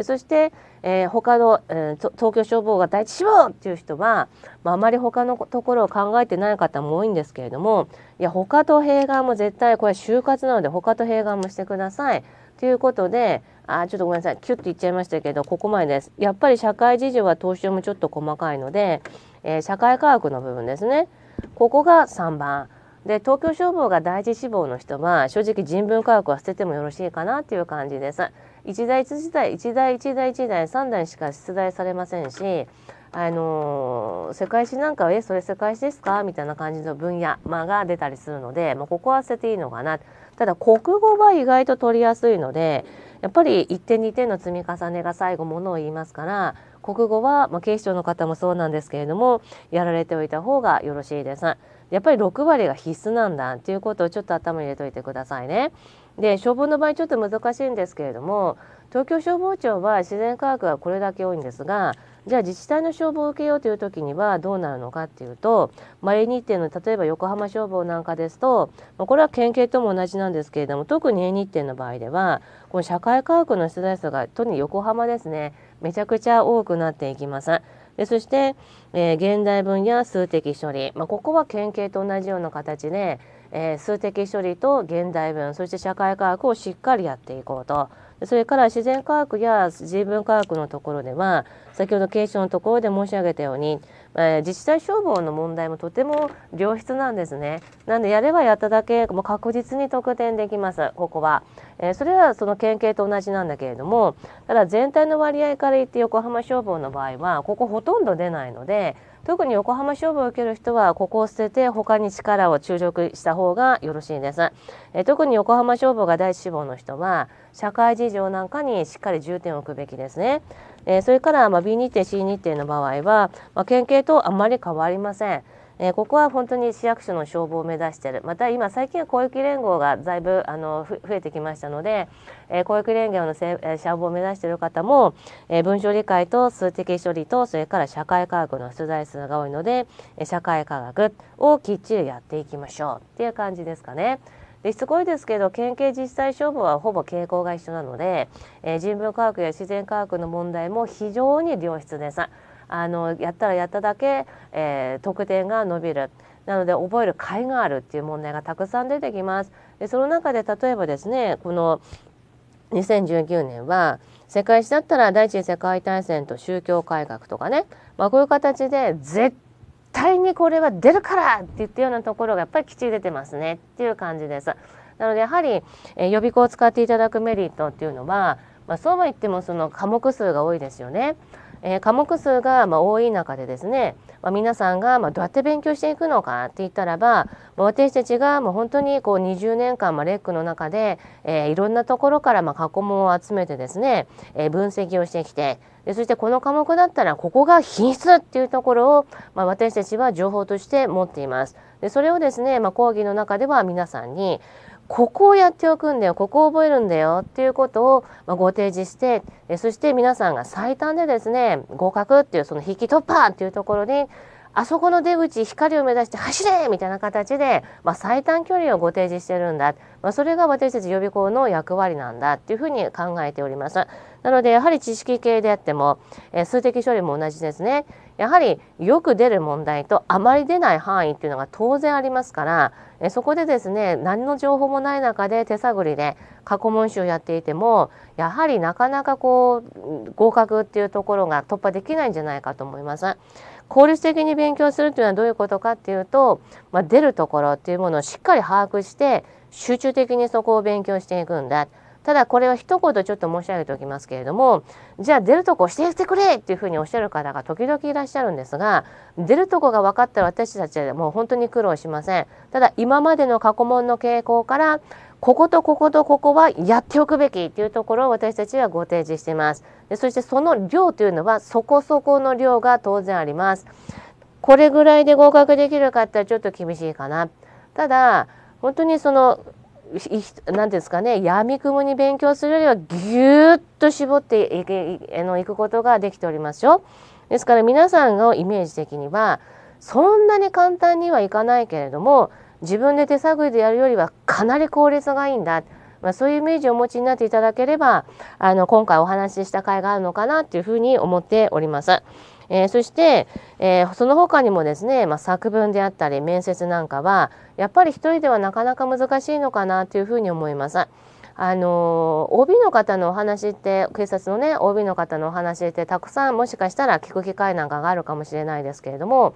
そして、えー、他の、えー、東京消防が第一志望っていう人は、まあ、あまり他のところを考えてない方も多いんですけれどもいや他と併願も絶対これ就活なので他と併願もしてくださいということであちょっとごめんなさいキュッと言っちゃいましたけどここまでですやっぱり社会事情は投資もちょっと細かいので、えー、社会科学の部分ですねここが3番。で東京消防が第一志望の人は正直人文科学は捨ててもよろしいかなっていう感じです。一台一代一代一代一代3代しか出題されませんしあのー、世界史なんかは「えそれ世界史ですか?」みたいな感じの分野、まあ、が出たりするので、まあ、ここは捨てていいのかなただ国語は意外と取りやすいのでやっぱり1点2点の積み重ねが最後ものを言いますから国語は、まあ、警視庁の方もそうなんですけれどもやられておいた方がよろしいです。やっぱり6割が必須なんだっていうことをちょっと頭に入れおいてくださいね。で消防の場合ちょっと難しいんですけれども東京消防庁は自然科学はこれだけ多いんですがじゃあ自治体の消防を受けようという時にはどうなるのかっていうと前日程の例えば横浜消防なんかですとこれは県警とも同じなんですけれども特に A 日程の場合ではこの社会科学の出題数が特に横浜ですねめちゃくちゃ多くなっていきます。でそして、えー、現代文や数的処理、まあ、ここは県警と同じような形でえー、数的処理と現代文そして社会科学をしっかりやっていこうとそれから自然科学や人文科学のところでは先ほど警視庁のところで申し上げたように、えー、自治体消防の問題もとても良質なんですね。なんでやればやっただけもう確実に得点できますここは、えー、それはその県警と同じなんだけれどもただ全体の割合から言って横浜消防の場合はここほとんど出ないので特に横浜勝負を受ける人はここを捨てて他に力を注力した方がよろしいです、え特に横浜勝負が第一志望の人は社会事情なんかにしっかり重点を置くべきですね、えそれからまあ B 日程 C 日程の場合は、まあ、県警とあまり変わりませんえー、ここは本当に市役所の消防を目指しているまた今最近は広域連合がだいぶあの増えてきましたので、えー、広域連合のえ消防を目指している方も、えー、文書理解と数的処理とそれから社会科学の出題数が多いので、え社会科学をきっちりやっていきましょうっていう感じですかね。でしつこいですけど県警自治体消防はほぼ傾向が一緒なので、えー、人文科学や自然科学の問題も非常に良質です。あのやったらやっただけ、えー、得点が伸びる。なので覚える甲斐があるっていう問題がたくさん出てきます。でその中で例えばですねこの2019年は世界史だったら第一次世界大戦と宗教改革とかね、まあ、こういう形で絶対にこれは出るからって言ったようなところがやっぱりきっちり出てますねっていう感じです。なのでやはり、え予備校を使っていただくメリットっていうのは、まあ、そうは言ってもその科目数が多いですよね。えー、科目数がま多い中でですね、まあ、皆さんがまどうやって勉強していくのかって言ったらば、ま私たちがもう本当にこう20年間まレックの中で、えー、いろんなところからま過去問を集めてですね、えー、分析をしてきてでそしてこの科目だったらここが品質っていうところを、まあ、私たちは情報として持っています。でそれをですね、まあ、講義の中では皆さんにここをやっておくんだよここを覚えるんだよっていうことをご提示してそして皆さんが最短でですね合格っていうその引き突破っていうところにあそこの出口光を目指して走れみたいな形で、まあ、最短距離をご提示してるんだ、まあ、それが私たち予備校の役割なんだっていうふうに考えております。なのでやはり知識系であっても、え数的処理も同じですね。やはりよく出る問題とあまり出ない範囲っていうのが当然ありますからえそこでですね何の情報もない中で手探りで過去問集をやっていてもやはりなかなかこう合格っていうところが突破できないんじゃないかと思います。効率的に勉強するというのはどういうことかっていうと、まあ、出るところっていうものをしっかり把握して集中的にそこを勉強していくんだ。ただこれは一言ちょっと申し上げておきますけれどもじゃあ出るとこ教えてくれっていうふうにおっしゃる方が時々いらっしゃるんですが出るとこが分かったら私たちはもう本当に苦労しませんただ今までの過去問の傾向からこことこことここはやっておくべきというところを私たちはご提示していますでそしてその量というのはそこそこの量が当然ありますこれぐらいで合格できるかってちょっと厳しいかなただ本当にその何ていうんですかねやみくもに勉強するよりはぎゅっと絞っていのいくことができておりますよ。ですから皆さんのイメージ的にはそんなに簡単にはいかないけれども自分で手探りでやるよりはかなり効率がいいんだ、まあ、そういうイメージをお持ちになっていただければあの今回お話しした回があるのかなというふうに思っております。えー、そして、えー、その他にもですね、まあ、作文であったり面接なんかはやっぱり一人ではなかなか難しいのかなというふうに思います。あの OB の方のお話って警察のね OB の方のお話ってたくさんもしかしたら聞く機会なんかがあるかもしれないですけれども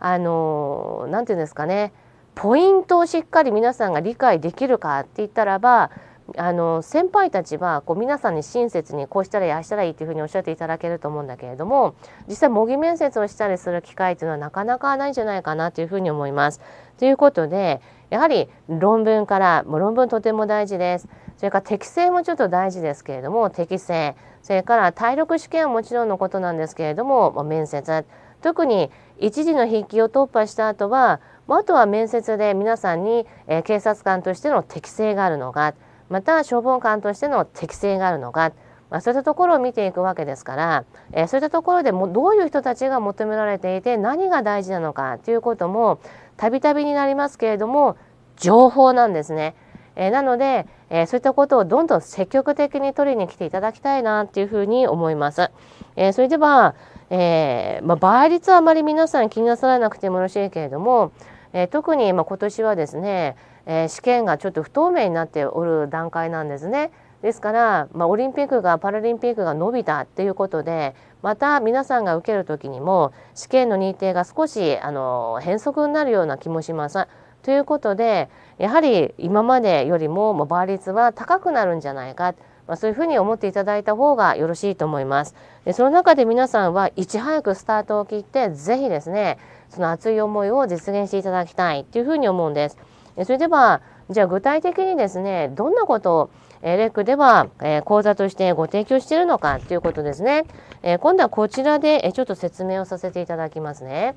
あの何て言うんですかねポイントをしっかり皆さんが理解できるかって言ったらばあの先輩たちはこう皆さんに親切にこうしたらいいあしたらいいっていうふうにおっしゃっていただけると思うんだけれども実際模擬面接をしたりする機会というのはなかなかないんじゃないかなというふうに思います。ということでやはり論文からもう論文とても大事です。それから適性もちょっと大事ですけれども適性それから体力試験はもちろんのことなんですけれども面接特に一時の筆記を突破した後はあとは面接で皆さんに、えー、警察官としての適性があるのか。また消防官としての適性があるのか、まあ、そういったところを見ていくわけですから、えー、そういったところでもどういう人たちが求められていて何が大事なのかということもたびたびになりますけれども情報なんですね。えー、なので、えー、そういったことをどんどん積極的に取りに来ていただきたいなっていうふうに思います。えそれでは、えまあ、倍率はあまり皆さん気になさらなくてもよろしいけれども、え特にま今年はですねえ試験がちょっと不透明になっておる段階なんですね。ですから、まあ、オリンピックがパラリンピックが伸びたっていうことでまた皆さんが受ける時にも試験の日程が少しあの変則になるような気もします。ということでやはり今までよりも倍率は高くなるんじゃないか、まあ、そういうふうに思っていただいた方がよろしいと思います。でその中で皆さんはいち早くスタートを切って是非ですねその熱い思いを実現していただきたいというふうに思うんです。それではじゃあ具体的にですねどんなことをレックでは、え講座としてご提供しているのかということですね、え今度はこちらで、えちょっと説明をさせていただきますね。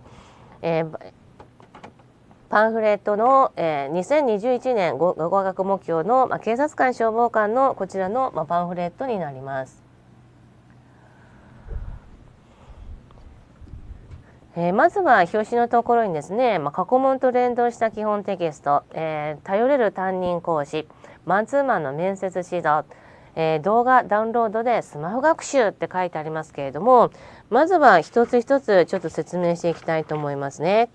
えパンフレットの、え2021年語学目標の、警察官消防官のこちらの、パンフレットになります。えー、まずは表紙のところにですね、まあ、過去問と連動した基本テキスト、えー、頼れる担任講師マンツーマンの面接指導、えー、動画ダウンロードでスマホ学習って書いてありますけれどもまずは一つ一つちょっと説明していきたいと思いますね。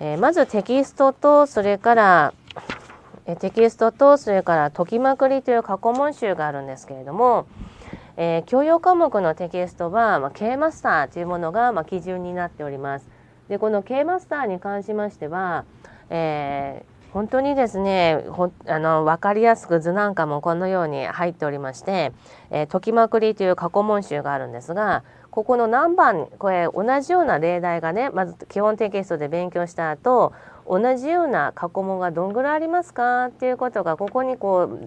えまずテキストとそれから、えテキストとそれから解きまくりという過去問集があるんですけれども、えー、教養科目のテキストは、まあ、K マスターというものが、まあ、基準になっております。でこの K マスターに関しましては、えー、本当にですねほあの分かりやすく図なんかもこのように入っておりまして「えー、解きまくり」という過去問集があるんですがここの何番これ同じような例題がねまず基本テキストで勉強した後同じような過去問がどんぐらいありますかっていうことがここにこう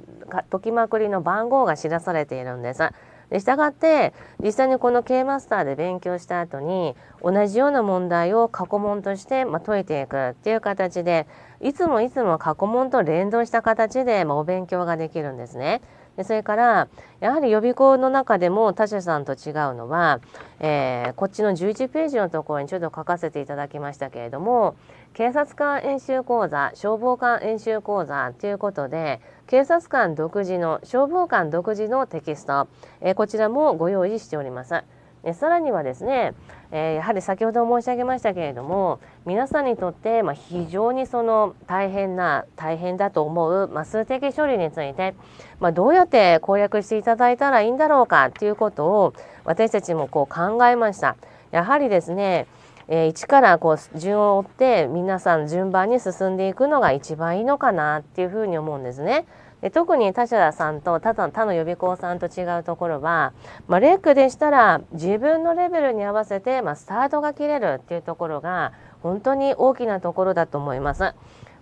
解きまくりの番号が知らされているんです。でしたがって実際にこの K マスターで勉強した後に同じような問題を過去問として、ま解いていくっていう形でいつもいつも過去問と連動した形で、まお勉強ができるんですね。でそれからやはり予備校の中でも他社さんと違うのは、えー、こっちの11ページのところにちょっと書かせていただきましたけれども警察官演習講座消防官演習講座ということで警察官独自の消防官独自のテキスト、えこちらもご用意しております。えさらにはですね、えやはり先ほど申し上げましたけれども皆さんにとって、ま非常にその大変な大変だと思う、ま数的処理について、まどうやって攻略していただいたらいいんだろうかということを私たちもこう考えました。やはりですねえー、一からこう順を追って皆さん順番に進んでいくのが一番いいのかなっていうふうに思うんですね。で特に田代さんと他の他の予備校さんと違うところは、まあ、レックでしたら自分のレベルに合わせて、まあ、スタートが切れるっていうところが本当に大きなところだと思います。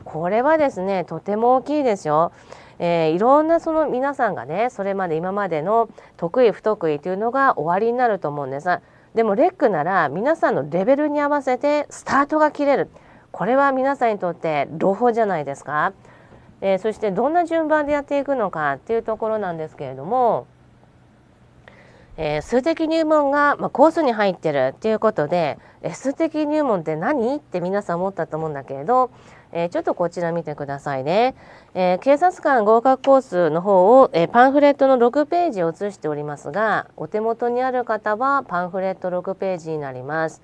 これはですねとても大きいですよ。えー、いろんなその皆さんがねそれまで今までの得意不得意というのが終わりになると思うんです。でもレックなら皆さんのレベルに合わせてスタートが切れるこれは皆さんにとって朗報じゃないですか、えー、そしてどんな順番でやっていくのかっていうところなんですけれども、えー、数的入門が、まあ、コースに入ってるっていうことで、数的入門って何って皆さん思ったと思うんだけれど、えー、ちょっとこちら見てくださいね。えー、警察官合格コースの方を、えー、パンフレットの6ページを写しておりますが、お手元にある方はパンフレット6ページになります。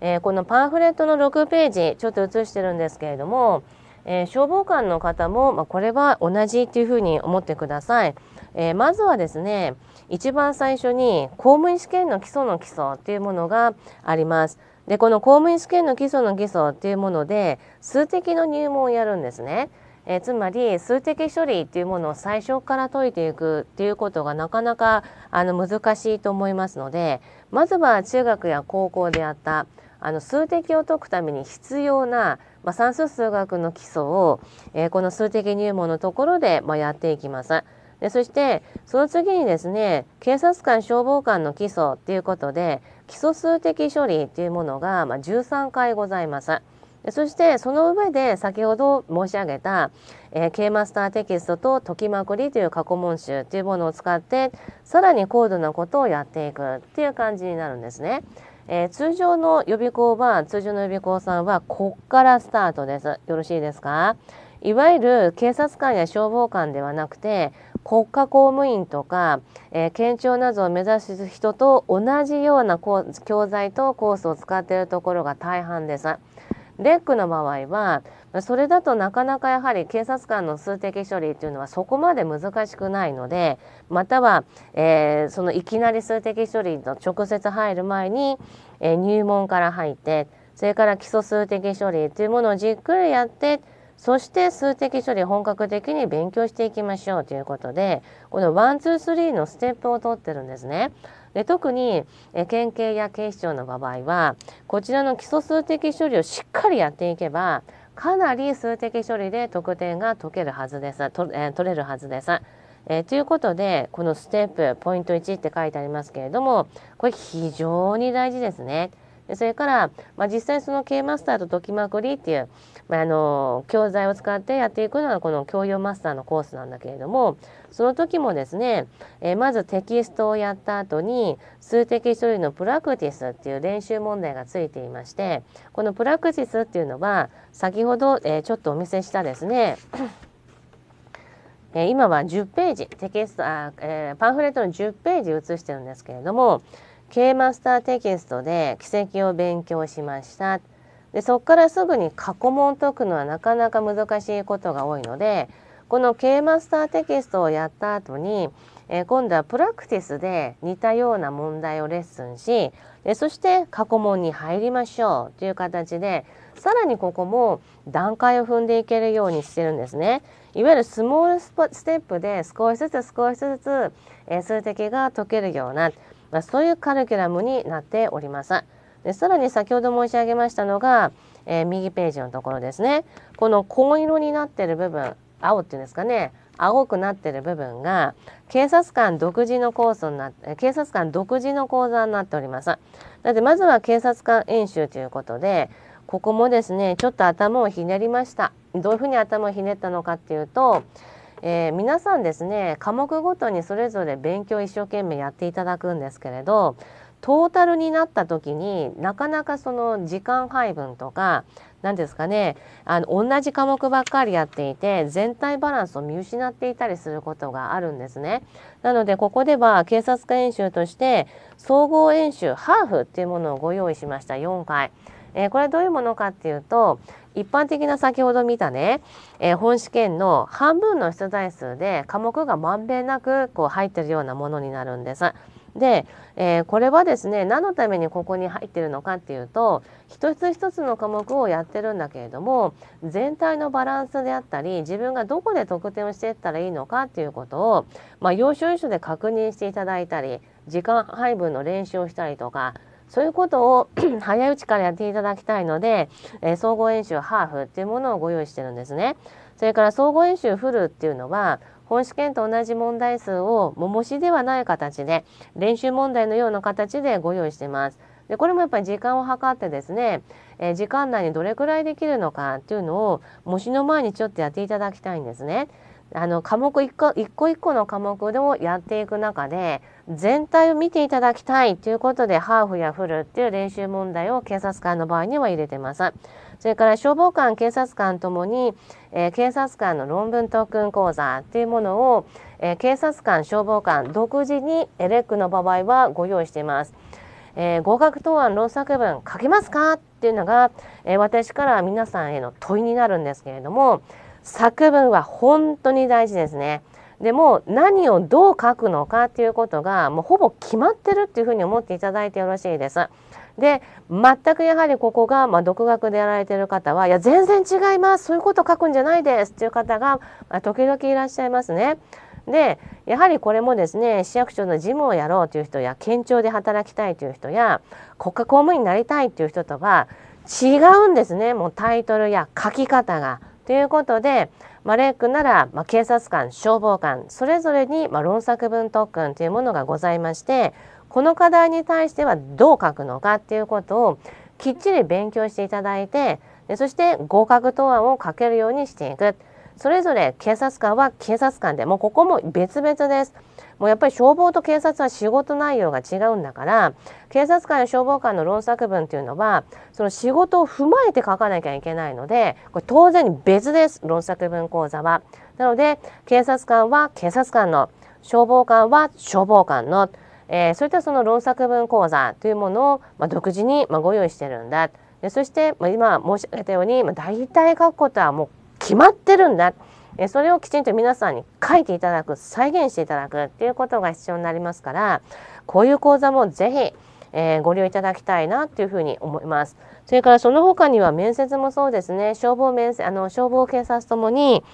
えこのパンフレットの6ページ、ちょっと写してるんですけれども、え消防官の方も、まあ、これは同じというふうに思ってください。えまずはですね、一番最初に公務員試験の基礎の基礎というものがあります。でこの公務員試験の基礎の基礎っていうもので数的の入門をやるんですね。えつまり数的処理っていうものを最初から解いていくっていうことがなかなかあの難しいと思いますのでまずは中学や高校でやったあの数的を解くために必要な、まあ、算数数学の基礎を、えー、この数的入門のところで、まあ、やっていきます。でそしてその次にですね警察官消防官の基礎っていうことで基礎数的処理というものが、ま13回ございます。そしてその上で先ほど申し上げた、え K マスターテキストと解きまくりという過去問集というものを使ってさらに高度なことをやっていくっていう感じになるんですね。えー、通常の予備校は通常の予備校さんはこっからスタートです。よろしいですかいわゆる警察官や消防官ではなくて国家公務員とか、えー、県庁などを目指す人と同じような教材とコースを使っているところが大半です。レックの場合はそれだとなかなかやはり警察官の数的処理っていうのはそこまで難しくないのでまたは、えー、そのいきなり数的処理の直接入る前に、えー、入門から入ってそれから基礎数的処理っていうものをじっくりやってそして数的処理本格的に勉強していきましょうということでこのワンツースリーのステップをとってるんですね。で特に県警や警視庁の場合はこちらの基礎数的処理をしっかりやっていけばかなり数的処理で得点が解けるはずです、えー、取れるはずです。えー、ということでこのステップポイント1って書いてありますけれどもこれ非常に大事ですね。それから、まあ、実際その K マスターと解きまくりっていうあの教材を使ってやっていくのがこの教養マスターのコースなんだけれどもその時もですね、えまずテキストをやった後に数的処理のプラクティスっていう練習問題がついていましてこのプラクティスっていうのは先ほど、えー、ちょっとお見せしたですね え今は10ページテキストあ、えパンフレットの10ページ写してるんですけれども K マスターテキストで「奇跡を勉強しました」でそこからすぐに過去問を解くのはなかなか難しいことが多いのでこの K マスターテキストをやった後に、えー、今度はプラクティスで似たような問題をレッスンしでそして過去問に入りましょうという形でさらにここも段階を踏んでいけるようにしてるんですね。いわゆるスモールステップで少しずつ少しずつ、え数的が解けるような、まあ、そういうカルキュラムになっております。でさらに先ほど申し上げましたのが、えー、右ページのところですねこの紺色になってる部分青っていうんですかね青くなってる部分が警察官独自のコースになって警察官独自の講座になっております。だってまずは警察官演習ということでここもですねちょっと頭をひねりました。どういうふうに頭をひねったのかっていうと、えー、皆さんですね科目ごとにそれぞれ勉強一生懸命やっていただくんですけれどトータルになった時になかなかその時間配分とか何ですかねあの同じ科目ばっかりやっていて全体バランスを見失っていたりすることがあるんですね。なのでここでは警察官演習として総合演習ハーフっていうものをご用意しました4回。えー、これはどういうものかっていうと一般的な先ほど見たね、えー、本試験の半分の出題数で科目がまんべんなくこう入ってるようなものになるんです。で、えー、これはですね何のためにここに入ってるのかっていうと一つ一つの科目をやってるんだけれども全体のバランスであったり自分がどこで得点をしていったらいいのかっていうことを、まあ、要所要所で確認していただいたり時間配分の練習をしたりとかそういうことを 早いうちからやっていただきたいので、えー、総合演習ハーフっていうものをご用意してるんですね。それから総合演習フルっていうのは本試験と同じ問題数を模試ではない形で練習問題のような形でご用意しています。でこれもやっぱり時間を計ってですね、えー、時間内にどれくらいできるのかっていうのを模試の前にちょっとやっていただきたいんですね。あの科目一個一個一個の科目をやっていく中で全体を見ていただきたいということでハーフやフルっていう練習問題を警察官の場合には入れてます。それから消防官警察官ともに、えー、警察官の論文特訓講座っていうものを、えー、警察官消防官独自にエレックの場合はご用意しています。えー、合格答案論作文書けますかっていうのが、えー、私から皆さんへの問いになるんですけれども作文は本当に大事ですね。でも何をどう書くのかっていうことがもうほぼ決まってるっていうふうに思っていただいてよろしいです。で全くやはりここが、まあ、独学でやられてる方はいや全然違いますそういうこと書くんじゃないですっていう方が、まあ、時々いらっしゃいますね。でやはりこれもですね市役所の事務をやろうという人や県庁で働きたいという人や国家公務員になりたいという人とは違うんですねもうタイトルや書き方が。ということで、まあ、レックなら、まあ、警察官消防官それぞれに、まあ、論作文特訓というものがございましてこの課題に対してはどう書くのかっていうことをきっちり勉強していただいてでそして合格答案を書けるようにしていく。それぞれ警察官は警察官でもうここも別々です。もうやっぱり消防と警察は仕事内容が違うんだから警察官や消防官の論作文っていうのはその仕事を踏まえて書かなきゃいけないのでこれ当然別です論作文講座は。なので警察官は警察官の消防官は消防官のえー、そういったその論作文講座というものを、まあ、独自に、まあ、ご用意してるんだでそして、まあ、今申し上げたように、まあ、大体書くことはもう決まってるんだ、えー、それをきちんと皆さんに書いていただく再現していただくっていうことが必要になりますからこういう講座もぜひえー、ご利用いただきたいなというふうに思います。それからその他には面接もそうですね、消防面接、あの消防警察ともに、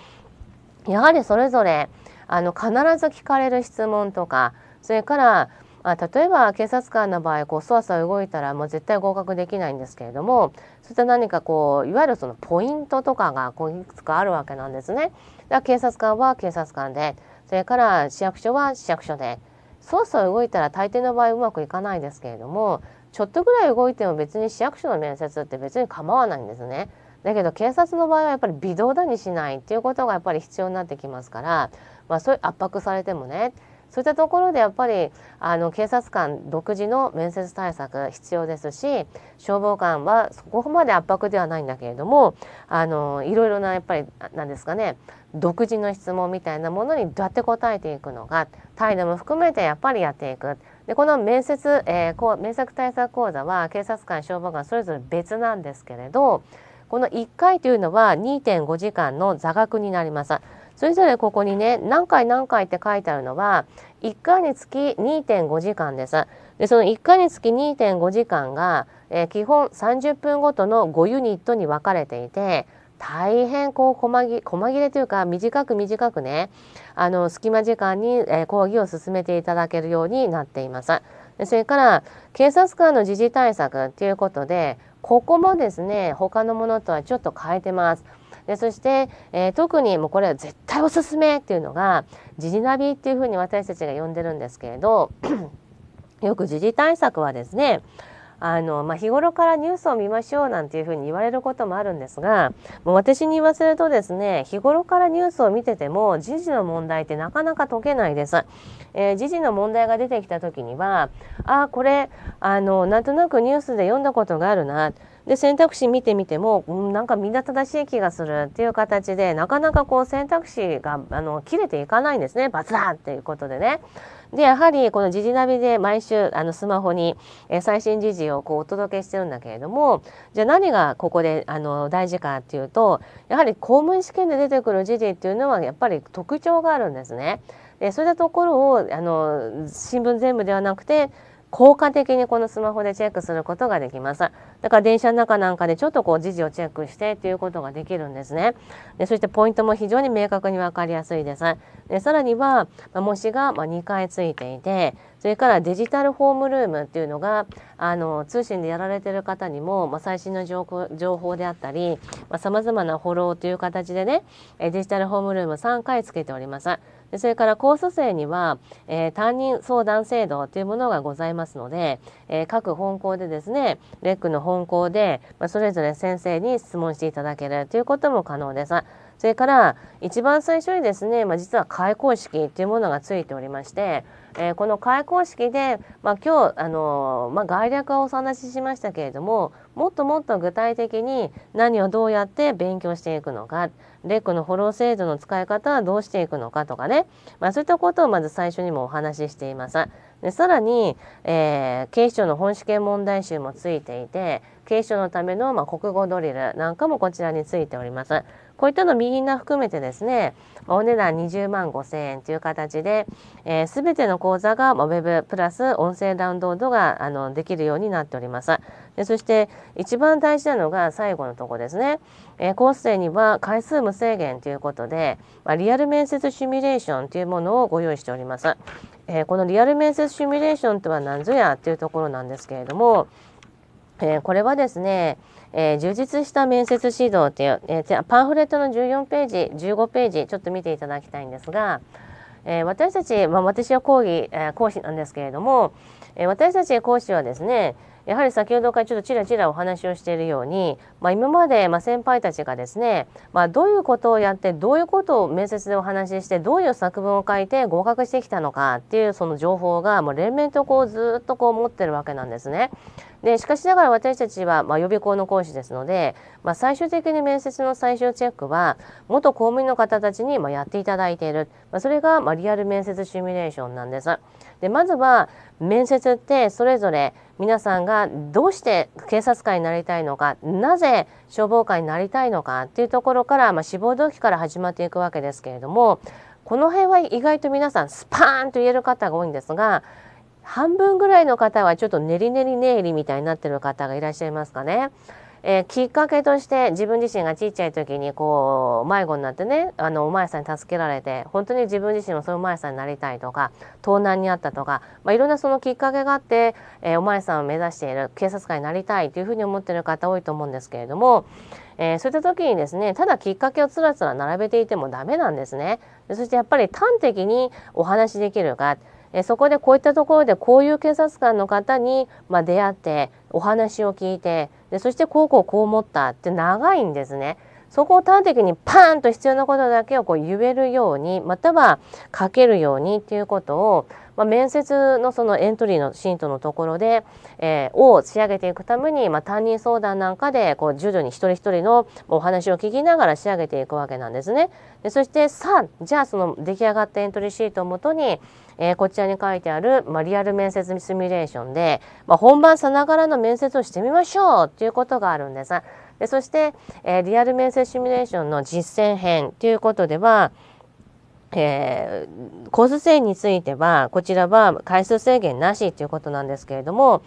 やはりそれぞれあの必ず聞かれる質問とか、それからあ例えば警察官の場合こうそわそわ動いたらもう絶対合格できないんですけれどもそういった何かこういわゆるそのポイントとかがこういくつかあるわけなんですね。だ警察官は警察官でそれから市役所は市役所でそわそわ動いたら大抵の場合うまくいかないですけれどもちょっとぐらい動いても別に市役所の面接って別に構わないんですね。だけど警察の場合はやっぱり微動だにしないっていうことがやっぱり必要になってきますから、まあ、そういう圧迫されてもねそういったところでやっぱりあの警察官独自の面接対策必要ですし消防官はそこまで圧迫ではないんだけれどもあのいろいろなやっぱり何ですかね独自の質問みたいなものにどうやって答えていくのか態度も含めてやっぱりやっていく。でこの面接、えー、こう面接対策講座は警察官消防官それぞれ別なんですけれどこの1回というのは2.5時間の座学になります。それぞれここにね何回何回って書いてあるのは1回につき2.5時間です。でその1回につき2.5時間が、えー、基本30分ごとの5ユニットに分かれていて大変こう細ぎ細切れというか短く短くねあの隙間時間に、え講義を進めていただけるようになっています。それから警察官の時事対策ということでここもですね他のものとはちょっと変えてます。でそして、えー、特にもうこれは絶対おすすめっていうのが時事ナビっていうふうに私たちが呼んでるんですけれど よく時事対策はですねあの、まあ、日頃からニュースを見ましょうなんていうふうに言われることもあるんですがもう私に言わせるとですね日頃からニュースを見てても時事の問題ってなかなか解けないです。えー、時事の問題が出てきた時にはあこれあのなんとなくニュースで読んだことがあるなで選択肢見てみても、うん、なんかみんな正しい気がするっていう形でなかなかこう選択肢があの切れていかないんですねバツだっていうことでね。でやはりこの時事ナビで毎週あのスマホに、え最新時事をこうお届けしてるんだけれどもじゃあ何がここであの大事かっていうとやはり公務員試験で出てくる時事っていうのはやっぱり特徴があるんですね。でそういったところをあの新聞全部ではなくて効果的にこのスマホでチェックすることができます。だから電車の中なんかでちょっとこう時事をチェックしてということができるんですね。でそしてポイントも非常に明確に分かりやすいです。でさらには、まあ、模試がま2回ついていて、それからデジタルホームルームっていうのがあの通信でやられてる方にも、まあ、最新の情報であったり、まあ、様々なフォローという形でねデジタルホームルーム3回つけております。でそれから高卒生には、えー、担任相談制度というものがございますので、えー、各本校でですねレックの本校で、まあ、それぞれ先生に質問していただけるということも可能です。それから一番最初にですね、まあ、実は開講式というものがついておりまして、えー、この開講式で、まあ、今日、あのー、まあ、概略はお話ししましたけれどももっともっと具体的に何をどうやって勉強していくのかレックのフォロー制度の使い方はどうしていくのかとかね、まあ、そういったことをまず最初にもお話ししています。でさらに、えー、警視庁の本試験問題集もついていて警視庁のための、ま国語ドリルなんかもこちらについております。こういったのみんな含めてですね、お値段20万5千円という形で、えー、ての講座が Web プラス音声ダウンロードがあのできるようになっております。でそして一番大事なのが最後のとこですね。えー、コース生には回数無制限ということで、まあ、リアル面接シミュレーションというものをご用意しております。えー、このリアル面接シミュレーションとは何ぞやというところなんですけれども、えー、これはですね、えー、充実した面接指導っていう、えー、パンフレットの14ページ、15ページ、ちょっと見ていただきたいんですが、えー、私たち、まあ、私は講義、え講師なんですけれども、え私たち講師はですね、やはり先ほどからちょっとちらちらお話をしているように、まあ、今まで先輩たちがですね、まあ、どういうことをやってどういうことを面接でお話ししてどういう作文を書いて合格してきたのかっていうその情報がもう連綿とこうずっとこう持ってるわけなんですね。でしかしながら私たちは、まあ、予備校の講師ですので、まあ、最終的に面接の最終チェックは元公務員の方たちに、まやっていただいている、まあ、それが、まリアル面接シミュレーションなんです。でまずは面接ってそれぞれ皆さんがどうして警察官になりたいのかなぜ消防官になりたいのかっていうところから、まあ、志望動機から始まっていくわけですけれどもこの辺は意外と皆さんスパーンと言える方が多いんですが半分ぐらいの方はちょっとねりねりねりみたいになってる方がいらっしゃいますかね。えー、きっかけとして自分自身がちっちゃい時にこう迷子になってねあのお前さんに助けられて本当に自分自身もそういうお前さんになりたいとか盗難にあったとか、まあ、いろんなそのきっかけがあって、えー、お前さんを目指している警察官になりたいというふうに思ってる方多いと思うんですけれども、えー、そういった時にですねただきっかけをつらつら並べていてもダメなんですね。そしてやっぱり端的にお話できるかえそこでこういったところでこういう警察官の方に、ま出会ってお話を聞いてでそしてこうこうこう思ったって長いんですね。そこを端的にパーンと必要なことだけをこう言えるようにまたは書けるようにっていうことを、まあ、面接のそのエントリーのシートのところで、えー、を仕上げていくために、まあ、担任相談なんかでこう徐々に一人一人のお話を聞きながら仕上げていくわけなんですね。でそしてさあじゃあその出来上がったエントリーシートをもとにえー、こちらに書いてある、まあ、リアル面接シミュレーションで、まあ、本番さながらの面接をしてみましょうということがあるんです。でそして、えー、リアル面接シミュレーションの実践編ということでは、えー、コース制についてはこちらは回数制限なしということなんですけれども、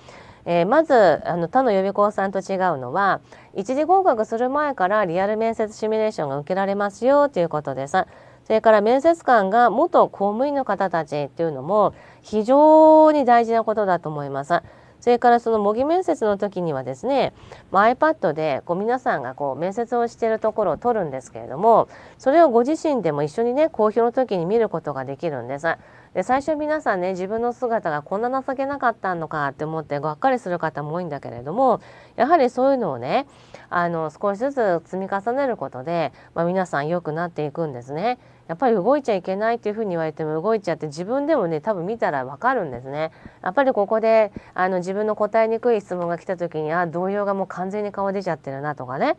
えー、まずあの他の予備校さんと違うのは一次合格する前からリアル面接シミュレーションが受けられますよということです。それから面接官が元公務員の方たちっていうのも非常に大事なことだと思います。それからその模擬面接の時にはですね、まあ、iPad でこう皆さんがこう面接をしているところを撮るんですけれどもそれをご自身でも一緒にね公表の時に見ることができるんです。で最初皆さんね自分の姿がこんな情けなかったのかって思ってがっかりする方も多いんだけれどもやはりそういうのをねあの少しずつ積み重ねることで、まあ、皆さん良くなっていくんですね。やっぱり動いちゃいけないっていうふうに言われても動いちゃって自分でもね多分見たらわかるんですね。やっぱりここであの自分の答えにくい質問が来た時にあ動揺がもう完全に顔出ちゃってるなとかね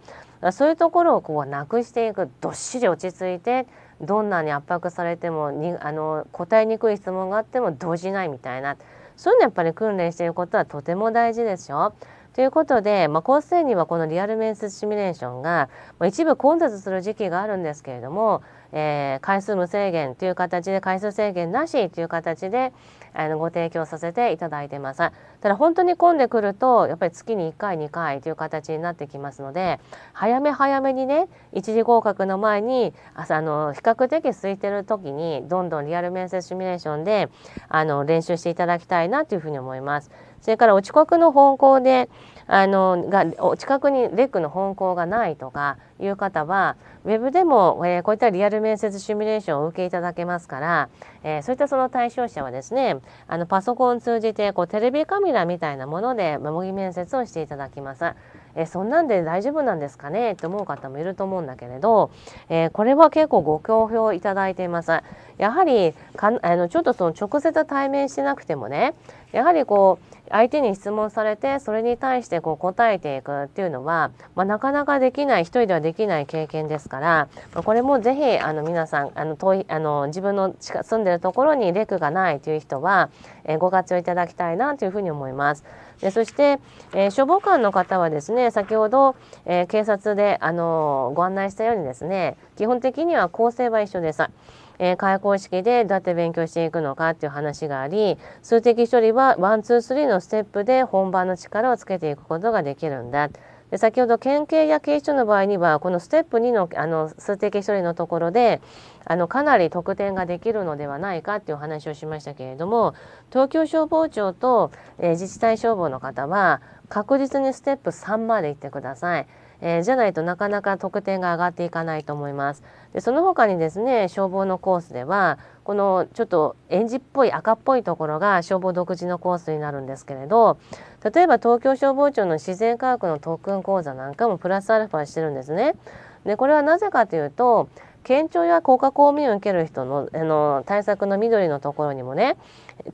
そういうところをこうなくしていくどっしり落ち着いてどんなに圧迫されてもにあの答えにくい質問があっても動じないみたいなそういうのやっぱり訓練していることはとても大事ですよ。ということで、まあ、高生にはこのリアル面接シミュレーションが、まあ、一部混雑する時期があるんですけれどもえー、回数無制限という形で回数制限なしという形であのご提供させていただいてますただ本当に混んでくるとやっぱり月に1回2回という形になってきますので早め早めにね一次合格の前にあの比較的空いてる時にどんどんリアル面接シミュレーションであの練習していただきたいなというふうに思います。それからお遅刻の方向であのがお近くにレックの本校がないとかいう方はウェブでも、えー、こういったリアル面接シミュレーションを受けいただけますから、えー、そういったその対象者はですねあのパソコンを通じてこうテレビカメラみたいなもので模擬面接をしていただきます。えそんなんで大丈夫なんですかねって思う方もいると思うんだけれど、えー、これは結構ご好評いただいています。やはりかあのちょっとその直接対面してなくてもねやはりこう相手に質問されてそれに対してこう答えていくっていうのは、まあ、なかなかできない一人ではできない経験ですから、まあ、これもぜひあの皆さんあの遠いあの自分の住んでるところにレクがないという人は、えー、ご活用いただきたいなというふうに思います。でそして、えー、消防官の方はですね先ほど、えー、警察で、あのー、ご案内したようにですね基本的には構成は一緒でさ、え開講式でどうやって勉強していくのかっていう話があり数的処理はワンツースリーのステップで本番の力をつけていくことができるんだ。で先ほど県警や警視庁の場合にはこのステップ2のあの数的処理のところで、あのかなり特典ができるのではないかっていうお話をしましたけれども東京消防庁と、えー、自治体消防の方は確実にステップ3まで行ってください。えー、じゃないとなかなか得点が上がっていかないと思います。でその他にですね消防のコースではこのちょっとエンジっぽい赤っぽいところが消防独自のコースになるんですけれど例えば東京消防庁の自然科学の特訓講座なんかもプラスアルファしてるんですね。でこれはなぜかというと県庁や国家公務員を受ける人のあの対策の緑のところにもね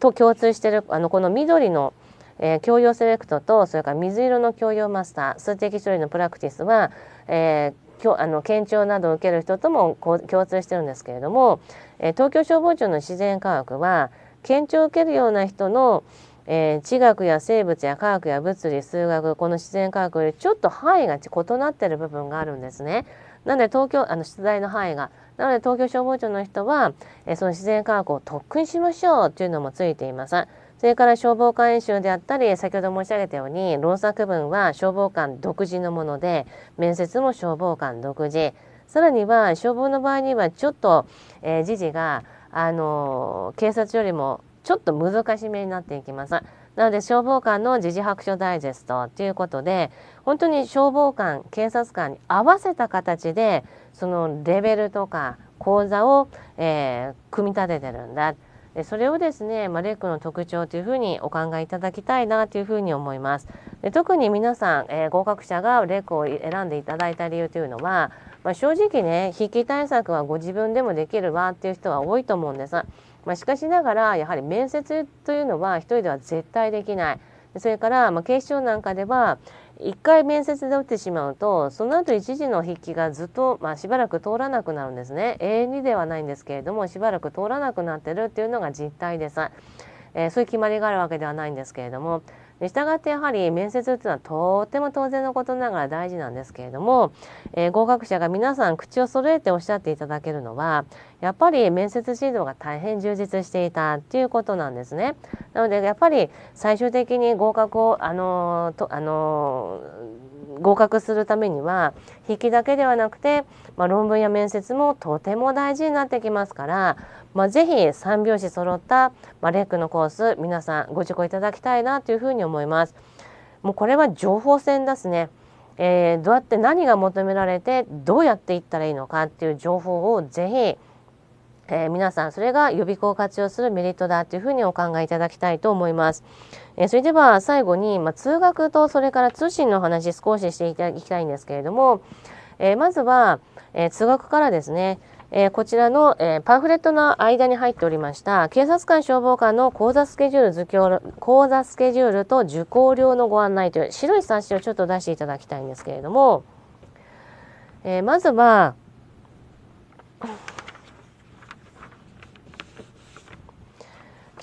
と共通してるあのこの緑の、えー、教養セレクトとそれから水色の教養マスター数的処理のプラクティスは、えーあの県庁などを受ける人とも共通してるんですけれども、えー、東京消防庁の自然科学は県庁を受けるような人の、えー、地学や生物や科学や物理数学この自然科学よりちょっと範囲が異なってる部分があるんですね。なので東京あの出題の範囲がなので東京消防庁の人は、えその自然科学を特訓しましょうというのもついています。それから消防官演習であったり先ほど申し上げたように労作文は消防官独自のもので面接も消防官独自さらには消防の場合にはちょっと、えー、時事が、あの警察よりもちょっと難しめになっていきます。なので消防官の時事白書ダイジェストということで本当に消防官警察官に合わせた形でそのレベルとか講座を、えー、組み立ててるんだでそれをですね、まあ、レックの特徴というふうにお考えいただきたいなというふうに思います。で特に皆さん、えー、合格者がレックを選んでいただいた理由というのは、まあ、正直ね筆記対策はご自分でもできるわっていう人は多いと思うんです。まあ、しかしながらやはり面接というのは一人では絶対できない。それから、まあ、警視庁なんかでは1回面接で打ってしまうとその後一時の筆記がずっと、まあ、しばらく通らなくなるんですね永遠にではないんですけれどもしばらく通らなくなってるっていうのが実態です、えー、そういう決まりがあるわけではないんですけれどもでしたがってやはり面接っていうのはとっても当然のことながら大事なんですけれども、えー、合格者が皆さん口を揃えておっしゃっていただけるのはやっぱり面接指導が大変充実していたっていうことなんですね。なのでやっぱり最終的に合格をあのとあの合格するためには筆記だけではなくて、まあ、論文や面接もとても大事になってきますから、まあ、ぜひ3拍子揃った、まあ、レックのコース皆さんご受講いただきたいなというふうに思います。もうこれは情報戦ですね、えー、どうやって何が求められてどうやっていったらいいのかっていう情報をぜひえー、皆さんそれが予備校を活用するメリットだというふうにお考えいただきたいと思います。えそれでは最後に、まあ、通学とそれから通信の話少ししていただきたいんですけれども、えまずは、え通学からですね、えこちらの、えパンフレットの間に入っておりました警察官消防官の講座スケジュール図教講座スケジュールと受講料のご案内という白い冊子をちょっと出していただきたいんですけれども、えまずは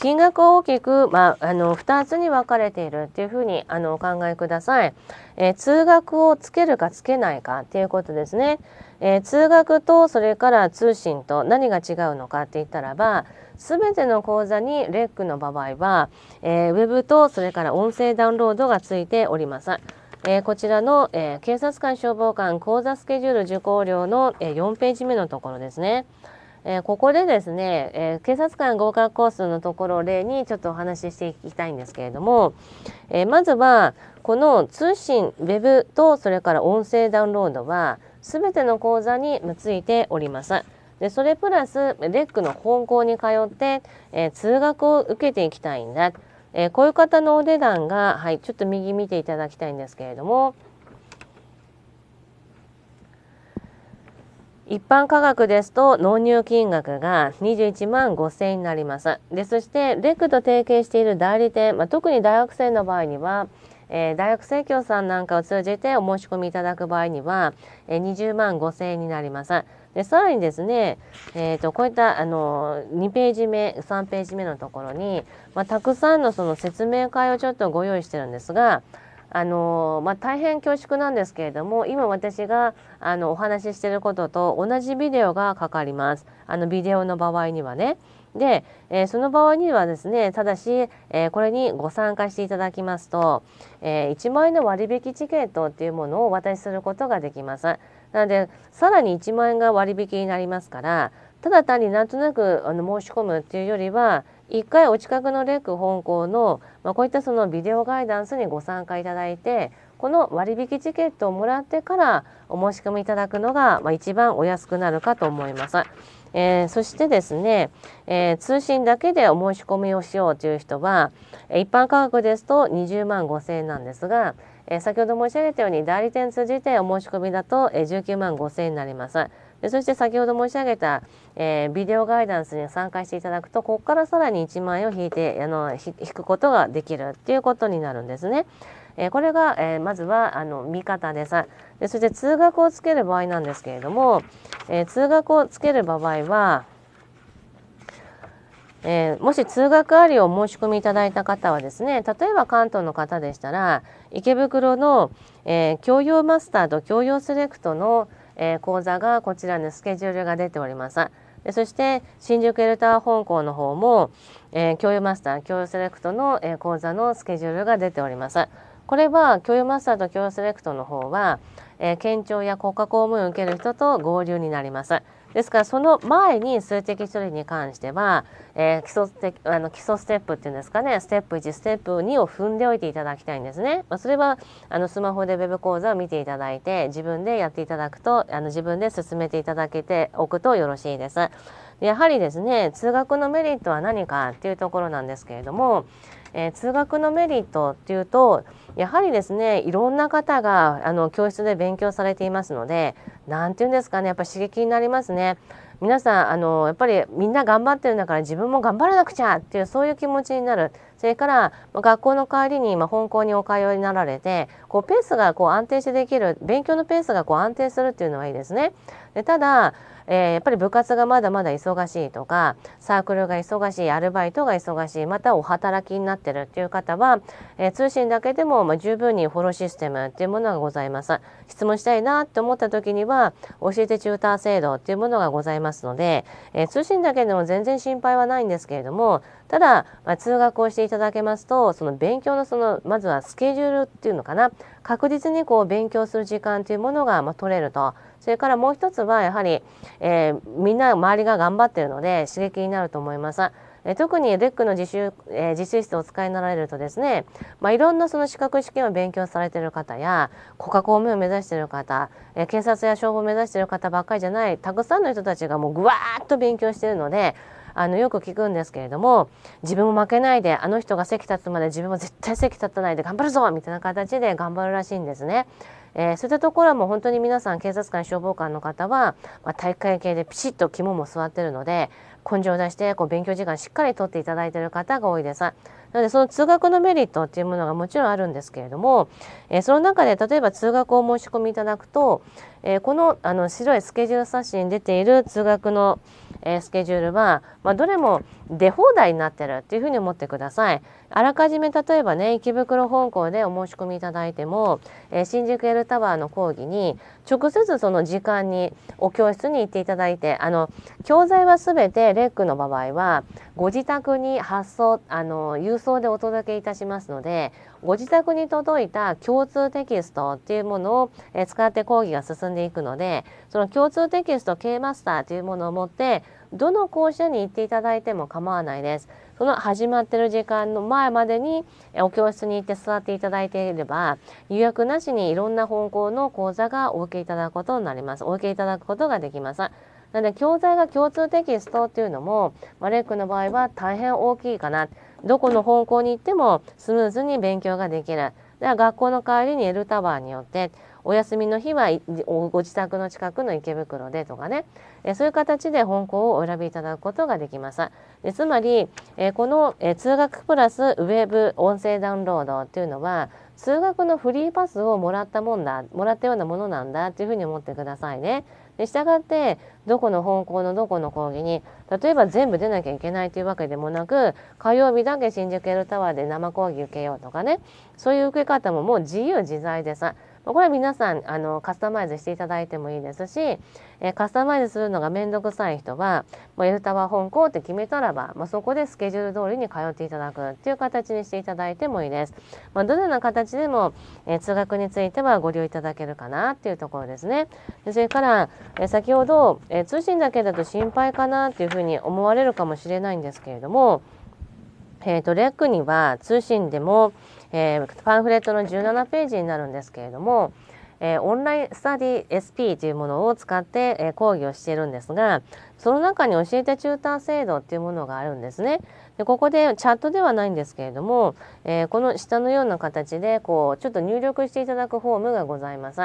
金額を大きく、まあ、あの2つに分かれているっていうふうにあのお考えください、えー、通学をつけるかつけないかっていうことですね、えー、通学とそれから通信と何が違うのかって言ったらば全ての講座にレックの場合は、えー、ウェブとそれから音声ダウンロードがついております。えー、こちらの、えー、警察官消防官講座スケジュール受講料の、え4ページ目のところですね。えー、ここでですね、えー、警察官合格コースのところを例にちょっとお話ししていきたいんですけれども、えー、まずはこの通信、ウェブとそれから音声ダウンロードは全ての講座についております。でそれプラスレックの本校に通って、え通学を受けていきたいんだ、えこういう方のお値段が、はい、ちょっと右見ていただきたいんですけれども一般価格ですと納入金額が21万5000円になります。でそしてレックと提携している代理店、まあ、特に大学生の場合には、えー、大学生協さんなんかを通じてお申し込みいただく場合には、えー、20万5000円になります。でさらにですね、えーと、とこういったあの2ページ目3ページ目のところに、まあ、たくさんのその説明会をちょっとご用意してるんですがあのまあ、大変恐縮なんですけれども今私があのお話ししてることと同じビデオがかかりますあのビデオの場合にはね。で、えー、その場合にはですねただし、えー、これにご参加していただきますと、えー、1万円の割引チケットっていうものをお渡しすることができます。なのでさらに1万円が割引になりますからただ単になんとなくあの申し込むっていうよりは1回お近くのレック本校の、まあ、こういったそのビデオガイダンスにご参加いただいてこの割引チケットをもらってからお申し込みいただくのが、まあ、一番お安くなるかと思います。えー、そしてですね、えー、通信だけでお申し込みをしようという人は一般価格ですと20万5000円なんですが、えー、先ほど申し上げたように代理店通じてお申し込みだと19万5000円になります。そして先ほど申し上げた、えー、ビデオガイダンスに参加していただくと、ここからさらに1万円を引いて、あの、引くことができるっていうことになるんですね。えー、これが、えー、まずは、あの、見方でさ、でそして通学をつける場合なんですけれども、え通学をつける場合は、えー、もし通学ありをお申し込みいただいた方はですね例えば関東の方でしたら池袋の、えー、教養マスターと教養セレクトの、えー、講座がこちらのスケジュールが出ております。でそして新宿エルター本校の方も、えー、教養マスター教養セレクトの、えー、講座のスケジュールが出ております。これは教養マスターと教養セレクトの方は、えー、県庁や国家公務員を受ける人と合流になります。ですからその前に数的処理に関しては、えー、基礎的あの基礎ステップっていうんですかねステップ1ステップ2を踏んでおいていただきたいんですね。まあ、それはあのスマホで web 講座を見ていただいて自分でやっていただくとあの自分で進めていただけておくとよろしいです。やはりですね通学のメリットは何かっていうところなんですけれども、えー、通学のメリットっていうとやはりですねいろんな方があの教室で勉強されていますのでんて言うんですかねやっぱ刺激になりますね。皆さんあのやっぱりみんな頑張ってるんだから自分も頑張らなくちゃっていうそういう気持ちになるそれから学校の帰りに今本校にお通いになられてこうペースがこう安定してできる勉強のペースがこう安定するっていうのはいいですね。でただえー、やっぱり部活がまだまだ忙しいとかサークルが忙しいアルバイトが忙しいまたお働きになってるっていう方は、えー、通信だけでも、まあ、十分にフォローシステムっていうものがございます質問したいなって思った時には教えてチューター制度っていうものがございますので、えー、通信だけでも全然心配はないんですけれどもただ、まあ、通学をしていただけますとその勉強のそのまずはスケジュールっていうのかな確実にこう勉強する時間というものが、まあ、取れるとそれからもう一つはやはり、えー、みんな周りが頑張ってるので刺激になると思います。え特にデックの自習、えー、自習室をお使いになられるとですね、まあ、いろんなその資格試験を勉強されている方や国家公務員を目指している方、えー、警察や消防を目指している方ばっかりじゃないたくさんの人たちがもうぐわーっと勉強しているのであのよく聞くんですけれども自分も負けないであの人が席立つまで自分も絶対席立たないで頑張るぞみたいな形で頑張るらしいんですね。えー、そういったところはもう本当に皆さん警察官消防官の方は、まあ、体育会系でピシッと肝も座ってるので根性を出してこう勉強時間しっかりとっていただいてる方が多いです。なのでその通学のメリットっていうものがもちろんあるんですけれども、えー、その中で例えば通学を申し込みいただくと、えー、このあの白いスケジュール冊子に出ている通学の、えスケジュールは、まあ、どれも出放題になってるっていうふうに思ってください。あらかじめ例えばね池袋本校でお申し込みいただいても、えー、新宿エルタワーの講義に直接その時間にお教室に行っていただいてあの教材は全てレックの場合はご自宅に発送あの郵送でお届けいたしますのでご自宅に届いた共通テキストっていうものを、え使って講義が進んでいくのでその共通テキスト K マスターというものを持ってどの校舎に行っていただいても構わないです。その始まってる時間の前までにお教室に行って座っていただいていれば予約なしにいろんな方向の講座がお受けいただくことになります。お受けいただくことができます。なので教材が共通テキストっていうのもマレックの場合は大変大きいかな。どこの方向に行ってもスムーズに勉強ができる。では学校の帰りにエルタワーによってお休みの日はご自宅の近くの池袋でとかね、えそういう形で本校をお選びいただくことができます。でつまり、えこの、え通学プラスウェブ音声ダウンロードっていうのは通学のフリーパスをもらったもんだもらったようなものなんだっていうふうに思ってくださいね。で従ってどこの本校のどこの講義に例えば全部出なきゃいけないというわけでもなく火曜日だけ新宿エルタワーで生講義受けようとかねそういう受け方ももう自由自在でさこれ皆さんあのカスタマイズしていただいてもいいですし、えー、カスタマイズするのが面倒くさい人はもう L タワー本校って決めたらば、まあ、そこでスケジュール通りに通っていただくっていう形にしていただいてもいいです。まあ、どのような形でも、えー、通学についてはご利用いただけるかなっていうところですね。でそれから、えー、先ほど、えー、通信だけだと心配かなっていうふうに思われるかもしれないんですけれども、えーとレックには通信でも、えー、パンフレットの17ページになるんですけれども、えー、オンラインスタディ SP というものを使って、えー、講義をしているんですがその中に教えてチューター制度っていうものがあるんですね。でここでチャットではないんですけれども、えー、この下のような形でこうちょっと入力していただくフォームがございます。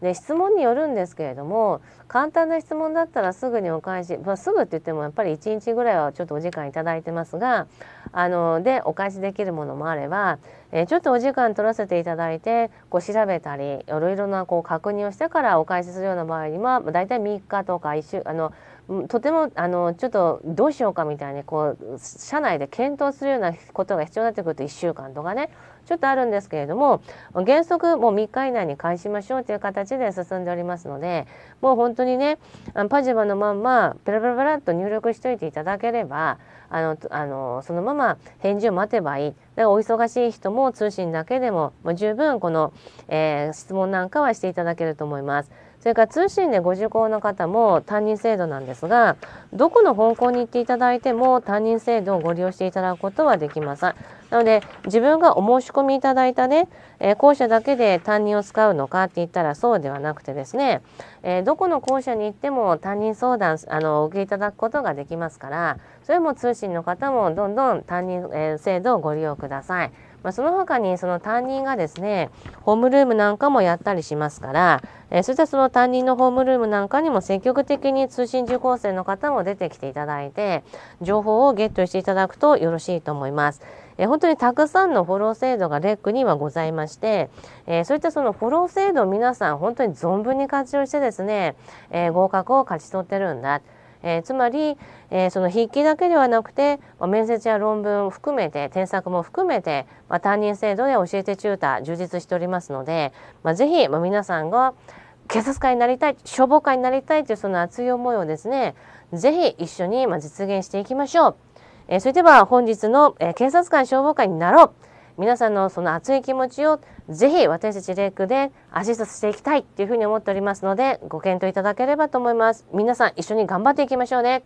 で質問によるんですけれども簡単な質問だったらすぐにお返し、まあ、すぐって言ってもやっぱり1日ぐらいはちょっとお時間いただいてますがあのでお返しできるものもあれば、えー、ちょっとお時間取らせていただいてこう調べたりいろいろなこう確認をしてからお返しするような場合には、まあ、大体3日とか1週あのとてもあのちょっとどうしようかみたいにこう社内で検討するようなことが必要になってくると1週間とかねちょっとあるんですけれども原則もう3日以内に返しましょうという形で進んでおりますのでもう本当にねパジャマのまんまペラペラペラっと入力しておいていただければあのあのそのまま返事を待てばいいだからお忙しい人も通信だけでももう十分この、えー、質問なんかはしていただけると思います。それから通信でご受講の方も担任制度なんですが、どこの方向に行っていただいても担任制度をご利用していただくことはできません。なので、自分がお申し込みいただいたね、えー、校舎だけで担任を使うのかって言ったらそうではなくてですね、えー、どこの校舎に行っても担任相談、あの、お受けいただくことができますから、それも通信の方もどんどん担任、えー、制度をご利用ください。まあ、その他にその担任がですね、ホームルームなんかもやったりしますから、えー、そしたらその担任のホームルームなんかにも積極的に通信受講生の方も出てきていただいて、情報をゲットしていただくとよろしいと思います。えー、本当にたくさんのフォロー制度がレックにはございまして、えー、そういったそのフォロー制度を皆さん本当に存分に活用してですね、え合格を勝ち取ってるんだ。えー、つまり、えー、その筆記だけではなくて、まあ、面接や論文を含めて添削も含めて、まあ、担任制度で教えてチューター充実しておりますので、まあ、ぜひ、まあ、皆さんが警察官になりたい消防官になりたいというその熱い思いをですねぜひ一緒に、まあ、実現していきましょう、えー、それでは本日の、えー、警察官消防官になろう皆さんのその熱い気持ちをぜひ私たちレイクでアシストしていきたいっていうふうに思っておりますのでご検討いただければと思います皆さん一緒に頑張っていきましょうね